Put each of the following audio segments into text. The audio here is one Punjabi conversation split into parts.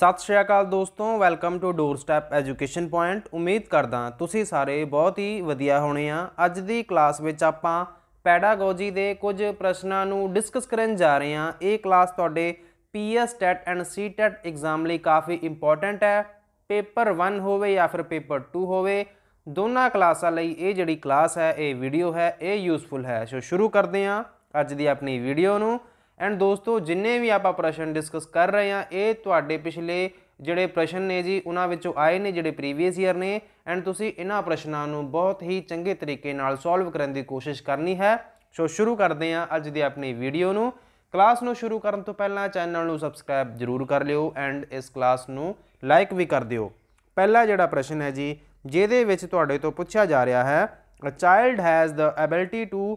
ਸਤਿ ਸ਼੍ਰੀ ਅਕਾਲ ਦੋਸਤੋ welcome to door step education point ਉਮੀਦ ਕਰਦਾ ਤੁਸੀਂ ਸਾਰੇ ਬਹੁਤ ਹੀ ਵਧੀਆ ਹੋਣੇ ਆ ਅੱਜ ਦੀ ਕਲਾਸ ਵਿੱਚ ਆਪਾਂ ਪੈਡਾਗੋਜੀ ਦੇ ਕੁਝ ਪ੍ਰਸ਼ਨਾਂ ਨੂੰ ਡਿਸਕਸ ਕਰਨ ਜਾ ਰਹੇ ਆ ਇਹ ਕਲਾਸ ਤੁਹਾਡੇ P S TET and C TET exam ਲਈ ਕਾਫੀ ਇੰਪੋਰਟੈਂਟ ਹੈ ਪੇਪਰ 1 ਹੋਵੇ ਜਾਂ ਫਿਰ ਪੇਪਰ 2 ਹੋਵੇ ਦੋਨਾਂ ਕਲਾਸਾਂ ਲਈ ਇਹ ਜਿਹੜੀ ਕਲਾਸ ਹੈ ਇਹ ਵੀਡੀਓ ਹੈ ਇਹ ਯੂਸਫੁਲ ਹੈ ਸੋ ਸ਼ੁਰੂ ਕਰਦੇ ਹਾਂ ਅੱਜ ਦੀ ਆਪਣੀ ਵੀਡੀਓ ਨੂੰ ਐਂਡ ਦੋਸਤੋ ਜਿੰਨੇ ਵੀ ਆਪਾਂ ਪ੍ਰਸ਼ਨ ਡਿਸਕਸ ਕਰ ਰਹੇ ਆ ਇਹ ਤੁਹਾਡੇ ਪਿਛਲੇ ਜਿਹੜੇ ਪ੍ਰਸ਼ਨ ਨੇ ਜੀ ਉਹਨਾਂ ਵਿੱਚੋਂ ਆਏ ਨੇ ਜਿਹੜੇ ਪ੍ਰੀਵੀਅਸ ਈਅਰ ਨੇ ਐਂਡ ਤੁਸੀਂ ਇਹਨਾਂ ਪ੍ਰਸ਼ਨਾਂ ਨੂੰ ਬਹੁਤ ਹੀ ਚੰਗੇ ਤਰੀਕੇ ਨਾਲ ਸੋਲਵ ਕਰਨ ਦੀ ਕੋਸ਼ਿਸ਼ ਕਰਨੀ ਹੈ ਸੋ ਸ਼ੁਰੂ ਕਰਦੇ ਹਾਂ ਅੱਜ ਦੀ ਆਪਣੀ ਵੀਡੀਓ ਨੂੰ ਕਲਾਸ ਨੂੰ ਸ਼ੁਰੂ ਕਰਨ ਤੋਂ ਪਹਿਲਾਂ ਚੈਨਲ ਨੂੰ ਸਬਸਕ੍ਰਾਈਬ ਜ਼ਰੂਰ ਕਰ ਲਿਓ ਐਂਡ ਇਸ ਕਲਾਸ ਨੂੰ ਲਾਈਕ ਵੀ ਕਰ ਦਿਓ ਪਹਿਲਾ ਜਿਹੜਾ ਪ੍ਰਸ਼ਨ ਹੈ ਜੀ ਜਿਹਦੇ ਵਿੱਚ ਤੁਹਾਡੇ ਤੋਂ ਪੁੱਛਿਆ ਜਾ ਰਿਹਾ ਹੈ a child has the ability to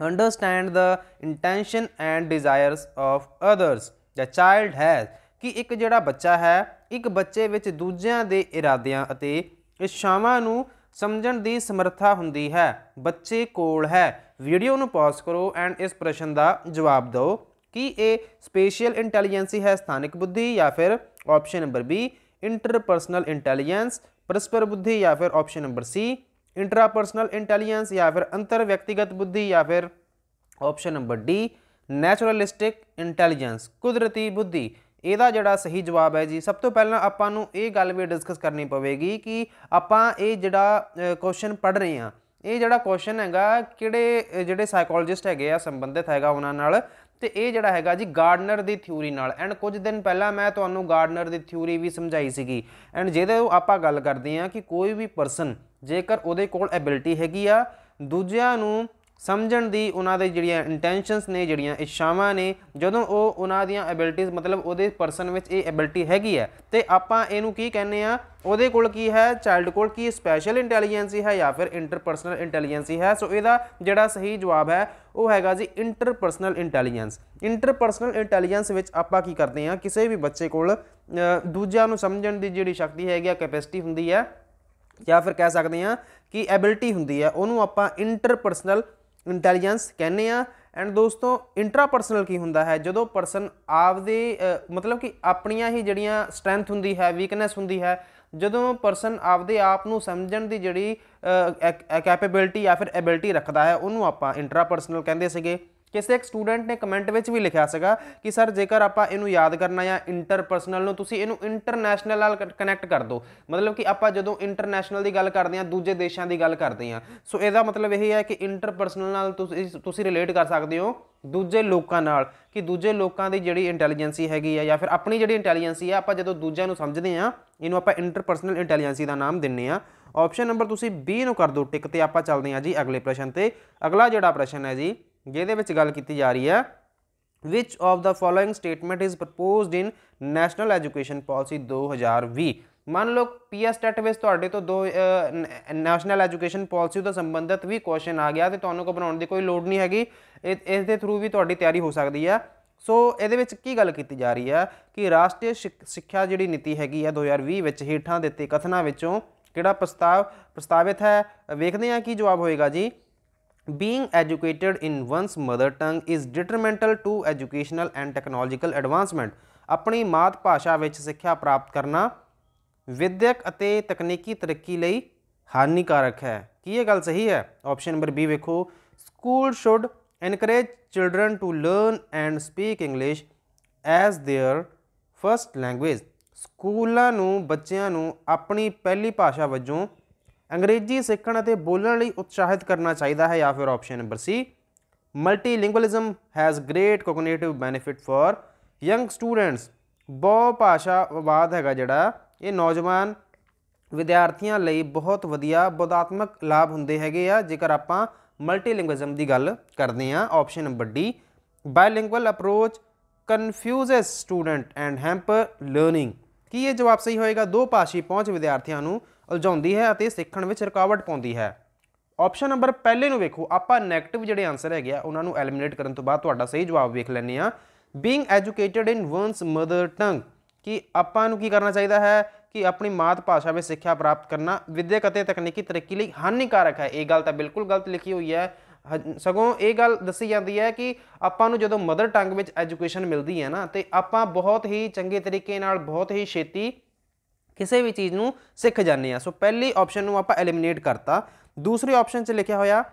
understand the intention and desires of others the child has ਕਿ ਇੱਕ ਜਿਹੜਾ ਬੱਚਾ ਹੈ ਇੱਕ ਬੱਚੇ ਵਿੱਚ ਦੂਜਿਆਂ ਦੇ ਇਰਾਦਿਆਂ ਅਤੇ ਇੱਛਾਵਾਂ ਨੂੰ ਸਮਝਣ ਦੀ ਸਮਰੱਥਾ ਹੁੰਦੀ ਹੈ ਬੱਚੇ ਕੋਲ ਹੈ ਵੀਡੀਓ ਨੂੰ ਪਾਜ਼ ਕਰੋ ਐਂਡ ਇਸ ਪ੍ਰਸ਼ਨ ਦਾ ਜਵਾਬ ਦਿਓ ਕਿ ਇਹ ਸਪੈਸ਼ੀਅਲ ਇੰਟੈਲੀਜੈਂਸ ਹੈ ਸਥਾਨਿਕ ਬੁੱਧੀ ਜਾਂ ਫਿਰ option number B interpersonal intelligence ਪਰਸਪਰ ਬੁੱਧੀ ਜਾਂ ਫਿਰ option number C intrapersonal intelligence ਜਾਂ ਫਿਰ ਅੰਤਰ ਵਿਅਕਤੀਗਤ ਬੁੱਧੀ ਜਾਂ ਫਿਰ option number D naturalistic intelligence ਕੁਦਰਤੀ ਬੁੱਧੀ ਇਹਦਾ ਜਿਹੜਾ ਸਹੀ ਜਵਾਬ ਹੈ ਜੀ ਸਭ ਤੋਂ ਪਹਿਲਾਂ ਆਪਾਂ ਨੂੰ ਇਹ ਗੱਲ ਵੀ ਡਿਸਕਸ ਕਰਨੀ ਪਵੇਗੀ ਕਿ ਆਪਾਂ ਇਹ ਜਿਹੜਾ ਕੁਐਸਚਨ ਪੜ ਰਹੇ ਹਾਂ ਇਹ ਜਿਹੜਾ ਕੁਐਸਚਨ ਹੈਗਾ ਕਿਹੜੇ ਜਿਹੜੇ ਸਾਈਕੋਲੋਜਿਸਟ ਹੈਗੇ ਆ ਸੰਬੰਧਿਤ ਹੈਗਾ ਉਹਨਾਂ ਨਾਲ ਤੇ ਇਹ ਜਿਹੜਾ ਹੈਗਾ ਜੀ ਗਾਰਡਨਰ ਦੀ ਥਿਊਰੀ ਨਾਲ ਐਂਡ ਕੁਝ ਦਿਨ ਪਹਿਲਾਂ ਮੈਂ ਤੁਹਾਨੂੰ ਗਾਰਡਨਰ ਦੀ ਥਿਊਰੀ ਵੀ ਸਮਝਾਈ ਸੀਗੀ ਐਂਡ ਜਿਹਦੇ ਆਪਾਂ ਗੱਲ ਕਰਦੇ ਆ ਕਿ ਕੋਈ ਵੀ ਪਰਸਨ ਜੇਕਰ ਉਹਦੇ ਕੋਲ ਐਬਿਲਿਟੀ ਹੈਗੀ ਆ ਦੂਜਿਆਂ ਨੂੰ ਸਮਝਣ ਦੀ ਉਹਨਾਂ ਦੇ ਜਿਹੜੀਆਂ ਇੰਟੈਂਸ਼ਨਸ ਨੇ ਜਿਹੜੀਆਂ ਇਸ਼ਾਵਾਂ ਨੇ ਜਦੋਂ ਉਹ ਉਹਨਾਂ ਦੀਆਂ ਐਬਿਲਿਟੀਜ਼ ਮਤਲਬ ਉਹਦੇ ਪਰਸਨ ਵਿੱਚ ਇਹ ਐਬਿਲਿਟੀ ਹੈਗੀ ਹੈ ਤੇ ਆਪਾਂ ਇਹਨੂੰ ਕੀ ਕਹਿੰਦੇ ਆ ਉਹਦੇ ਕੋਲ ਕੀ ਹੈ ਚਾਈਲਡ ਕੋਲ ਕੀ ਸਪੈਸ਼ਲ ਇੰਟੈਲੀਜੈਂਸੀ ਹੈ ਜਾਂ ਫਿਰ ਇੰਟਰਪਰਸਨਲ ਇੰਟੈਲੀਜੈਂਸੀ ਹੈ ਸੋ ਇਹਦਾ ਜਿਹੜਾ ਸਹੀ ਜਵਾਬ ਹੈ ਉਹ ਹੈਗਾ ਜੀ ਇੰਟਰਪਰਸਨਲ ਇੰਟੈਲੀਜੈਂਸ ਇੰਟਰਪਰਸਨਲ ਇੰਟੈਲੀਜੈਂਸ ਵਿੱਚ ਆਪਾਂ ਕੀ ਕਰਦੇ ਆ ਕਿਸੇ ਵੀ ਬੱਚੇ ਕੋਲ ਦੂਜਿਆਂ ਨੂੰ ਸਮਝਣ ਦੀ ਜਿਹੜੀ ਸ਼ਕਤੀ ਹੈਗੀ ਆ ਕੈਪੈਸਿਟੀ ਹੁੰਦੀ ਹੈ ਜਾਂ ਫਿਰ ਕਹਿ ਸਕਦੇ ਆ ਕਿ ਐਬਿਲਿਟੀ ਹੁੰਦੀ ਹੈ ਉਹਨੂੰ ਆਪਾਂ ਇੰਟਰਪਰਸਨਲ ਇੰਟੈਲੀਜੈਂਸ ਕਹਿੰਦੇ ਆ ਐਂਡ ਦੋਸਤੋ ਇੰਟਰਾਪਰਸਨਲ ਕੀ ਹੁੰਦਾ ਹੈ ਜਦੋਂ ਪਰਸਨ ਆਪਦੇ ਮਤਲਬ ਕਿ ਆਪਣੀਆਂ ਹੀ ਜਿਹੜੀਆਂ ਸਟਰੈਂਥ ਹੁੰਦੀ ਹੈ ਵੀਕਨੈਸ ਹੁੰਦੀ ਹੈ ਜਦੋਂ ਪਰਸਨ ਆਪਦੇ ਆਪ ਨੂੰ ਸਮਝਣ ਦੀ ਜਿਹੜੀ ਕੈਪੇਬਿਲਟੀ ਜਾਂ ਫਿਰ ਐਬਿਲਿਟੀ ਰੱਖਦਾ ਹੈ ਉਹਨੂੰ ਆਪਾਂ ਇੰਟਰਾਪਰਸਨਲ ਕਹਿੰਦੇ ਸੀਗੇ ਕਿਸੇ ਇੱਕ ਸਟੂਡੈਂਟ ਨੇ ਕਮੈਂਟ ਵਿੱਚ ਵੀ ਲਿਖਿਆ ਸੀਗਾ ਕਿ ਸਰ ਜੇਕਰ ਆਪਾਂ ਇਹਨੂੰ ਯਾਦ ਕਰਨਾ ਜਾਂ ਇੰਟਰਪਰਸਨਲ ਨੂੰ ਤੁਸੀਂ ਇਹਨੂੰ ਇੰਟਰਨੈਸ਼ਨਲ ਨਾਲ ਕਨੈਕਟ ਕਰ ਦਿਓ ਮਤਲਬ ਕਿ ਆਪਾਂ ਜਦੋਂ ਇੰਟਰਨੈਸ਼ਨਲ ਦੀ ਗੱਲ ਕਰਦੇ ਹਾਂ ਦੂਜੇ ਦੇਸ਼ਾਂ ਦੀ ਗੱਲ ਕਰਦੇ ਹਾਂ ਸੋ ਇਹਦਾ ਮਤਲਬ ਇਹ ਹੈ ਕਿ ਇੰਟਰਪਰਸਨਲ ਨਾਲ ਤੁਸੀਂ ਤੁਸੀਂ ਰਿਲੇਟ ਕਰ ਸਕਦੇ ਹੋ ਦੂਜੇ ਲੋਕਾਂ ਨਾਲ ਕਿ ਦੂਜੇ ਲੋਕਾਂ ਦੀ ਜਿਹੜੀ ਇੰਟੈਲੀਜੈਂਸੀ ਹੈਗੀ ਆ ਜਾਂ ਫਿਰ ਆਪਣੀ ਜਿਹੜੀ ਇੰਟੈਲੀਜੈਂਸੀ ਆ ਆਪਾਂ ਜਦੋਂ ਦੂਜਿਆਂ ਨੂੰ ਸਮਝਦੇ ਆ ਇਹਨੂੰ ਆਪਾਂ ਇੰਟਰਪਰਸਨਲ ਇੰਟੈਲੀਜੈਂਸੀ ਦਾ ਨਾਮ ਦਿੰਨੇ ਆ ਆਪਸ਼ਨ ਨੰਬਰ ਤੁਸੀਂ B ਨੂੰ ਕਰ ਦਿਓ ਟਿਕ ਤੇ ਆਪਾਂ ਚੱਲਦੇ ਆ ਜੀ ਅਗਲੇ ਪ੍ਰਸ਼ਨ ਤੇ ਅਗਲਾ ਜਿਹੜਾ ਪ੍ਰਸ਼ਨ ਹੈ ਜੀ ਜਿਹਦੇ ਵਿੱਚ ਗੱਲ ਕੀਤੀ ਜਾ ਰਹੀ ਹੈ which of the following statement is proposed in national education policy 2020 ਮੰਨ ਲਓ ਪੀਐਸ ਟੈਟ ਵਿੱਚ ਤੁਹਾਡੇ ਤੋਂ ਦੋ ਨੈਸ਼ਨਲ ਐਜੂਕੇਸ਼ਨ ਪਾਲਿਸੀ ਦਾ ਸੰਬੰਧਿਤ ਵੀ ਕੁਐਸਚਨ ਆ ਗਿਆ ਤੇ ਤੁਹਾਨੂੰ ਕੋ ਬਣਾਉਣ ਦੀ ਕੋਈ ਲੋੜ ਨਹੀਂ ਹੈਗੀ ਇਸ ਦੇ ਥਰੂ ਵੀ ਤੁਹਾਡੀ ਤਿਆਰੀ ਹੋ ਸਕਦੀ ਹੈ ਸੋ ਇਹਦੇ ਵਿੱਚ ਕੀ ਗੱਲ ਕੀਤੀ ਜਾ ਰਹੀ ਹੈ ਕਿ ਰਾਸ਼ਟਰੀ ਸਿੱਖਿਆ ਜਿਹੜੀ ਨੀਤੀ ਹੈਗੀ ਹੈ 2020 ਵਿੱਚ ਹੇਠਾਂ ਦਿੱਤੇ ਕਥਨਾਂ ਵਿੱਚੋਂ ਕਿਹੜਾ ਪ੍ਰਸਤਾਵ ਪ੍ਰਸਤਾਵਿਤ ਹੈ ਵੇਖਦੇ ਹਾਂ ਕੀ ਜਵਾਬ ਹੋਏਗਾ ਜੀ being educated in one's mother tongue is detrimental to educational and technological advancement ਆਪਣੀ ਮਾਤ ਭਾਸ਼ਾ ਵਿੱਚ ਸਿੱਖਿਆ ਪ੍ਰਾਪਤ ਕਰਨਾ ਵਿਦਿਅਕ ਅਤੇ ਤਕਨੀਕੀ ਤਰੱਕੀ ਲਈ ਹਾਨੀਕਾਰਕ ਹੈ ਕੀ ਇਹ ਗੱਲ ਸਹੀ ਹੈ ਆਪਸ਼ਨ ਨੰਬਰ B ਵੇਖੋ school should encourage children to learn and speak English as their first language ਸਕੂਲਾਂ ਨੂੰ ਬੱਚਿਆਂ ਨੂੰ ਆਪਣੀ ਪਹਿਲੀ ਭਾਸ਼ਾ ਵਜੋਂ ਅੰਗਰੇਜ਼ੀ ਸਿੱਖਣ ਅਤੇ ਬੋਲਣ ਲਈ ਉਤਸ਼ਾਹਿਤ ਕਰਨਾ ਚਾਹੀਦਾ ਹੈ ਜਾਂ ਫਿਰ option number C multilingualism has great cognitive benefit for young students ਬਹੁ ਭਾਸ਼ਾ ਵਿਵਾਦ ਹੈਗਾ ਜਿਹੜਾ ਇਹ ਨੌਜਵਾਨ ਵਿਦਿਆਰਥੀਆਂ ਲਈ ਬਹੁਤ ਵਧੀਆ ਬੋਧਾਤਮਕ ਲਾਭ ਹੁੰਦੇ ਹੈਗੇ ਆ ਜੇਕਰ ਆਪਾਂ ਮਲਟੀਲਿੰਗੁਇਜ਼ਮ ਦੀ ਗੱਲ ਕਰਦੇ ਆ option number D bilingual approach confuses student and hamper learning ਕੀ ਇਹ ਜਵਾਬ ਸਹੀ ਹੋਏਗਾ ਦੋ ਭਾਸ਼ੀ ਪਹੁੰਚ ਵਿਦਿਆਰਥੀਆਂ ਨੂੰ ਉਲਝਾਉਂਦੀ ਹੈ ਅਤੇ ਸਿੱਖਣ ਵਿੱਚ ਰੁਕਾਵਟ ਪਾਉਂਦੀ ਹੈ ਆਪਸ਼ਨ ਨੰਬਰ ਪਹਿਲੇ ਨੂੰ ਵੇਖੋ ਆਪਾਂ 네ਗੇਟਿਵ ਜਿਹੜੇ ਆਨਸਰ ਹੈਗੇ ਆ ਉਹਨਾਂ ਨੂੰ ਐਲੀਮੀਨੇਟ ਕਰਨ ਤੋਂ ਬਾਅਦ ਤੁਹਾਡਾ ਸਹੀ ਜਵਾਬ ਵੇਖ ਲੈਣੇ ਆ being educated in one's mother tongue ਕਿ ਆਪਾਂ ਨੂੰ ਕੀ ਕਰਨਾ ਚਾਹੀਦਾ ਹੈ ਕਿ ਆਪਣੀ ਮਾਤ ਭਾਸ਼ਾ ਵਿੱਚ ਸਿੱਖਿਆ ਪ੍ਰਾਪਤ ਕਰਨਾ ਵਿਦਿਅਕ ਅਤੇ ਤਕਨੀਕੀ ਤਰੱਕੀ ਲਈ ਹਾਨੀਕਾਰਕ ਹੈ ਇਹ ਗੱਲ ਤਾਂ ਬਿਲਕੁਲ ਗਲਤ ਲਿਖੀ ਹੋਈ ਹੈ ਸਗੋਂ ਇਹ ਗੱਲ ਦੱਸੀ ਜਾਂਦੀ ਹੈ ਕਿ ਆਪਾਂ ਨੂੰ ਜਦੋਂ ਮਦਰ ਟੰਗ ਵਿੱਚ ਐਜੂਕੇਸ਼ਨ ਮਿਲਦੀ ਹੈ ਨਾ ਤੇ ਆਪਾਂ ਬਹੁਤ ਹੀ ਚੰਗੇ ਤਰੀਕੇ ਨਾਲ ਬਹੁਤ ਹੀ ਛੇਤੀ ਕਿਸੇ ਵੀ ਚੀਜ਼ ਨੂੰ ਸਿੱਖ ਜਾਂਦੇ ਆ ਸੋ ਪਹਿਲੀ ਆਪਸ਼ਨ ਨੂੰ ਆਪਾਂ ਐਲੀਮੀਨੇਟ ਕਰਤਾ ਦੂਸਰੀ ਆਪਸ਼ਨ 'ਚ ਲਿਖਿਆ ਹੋਇਆ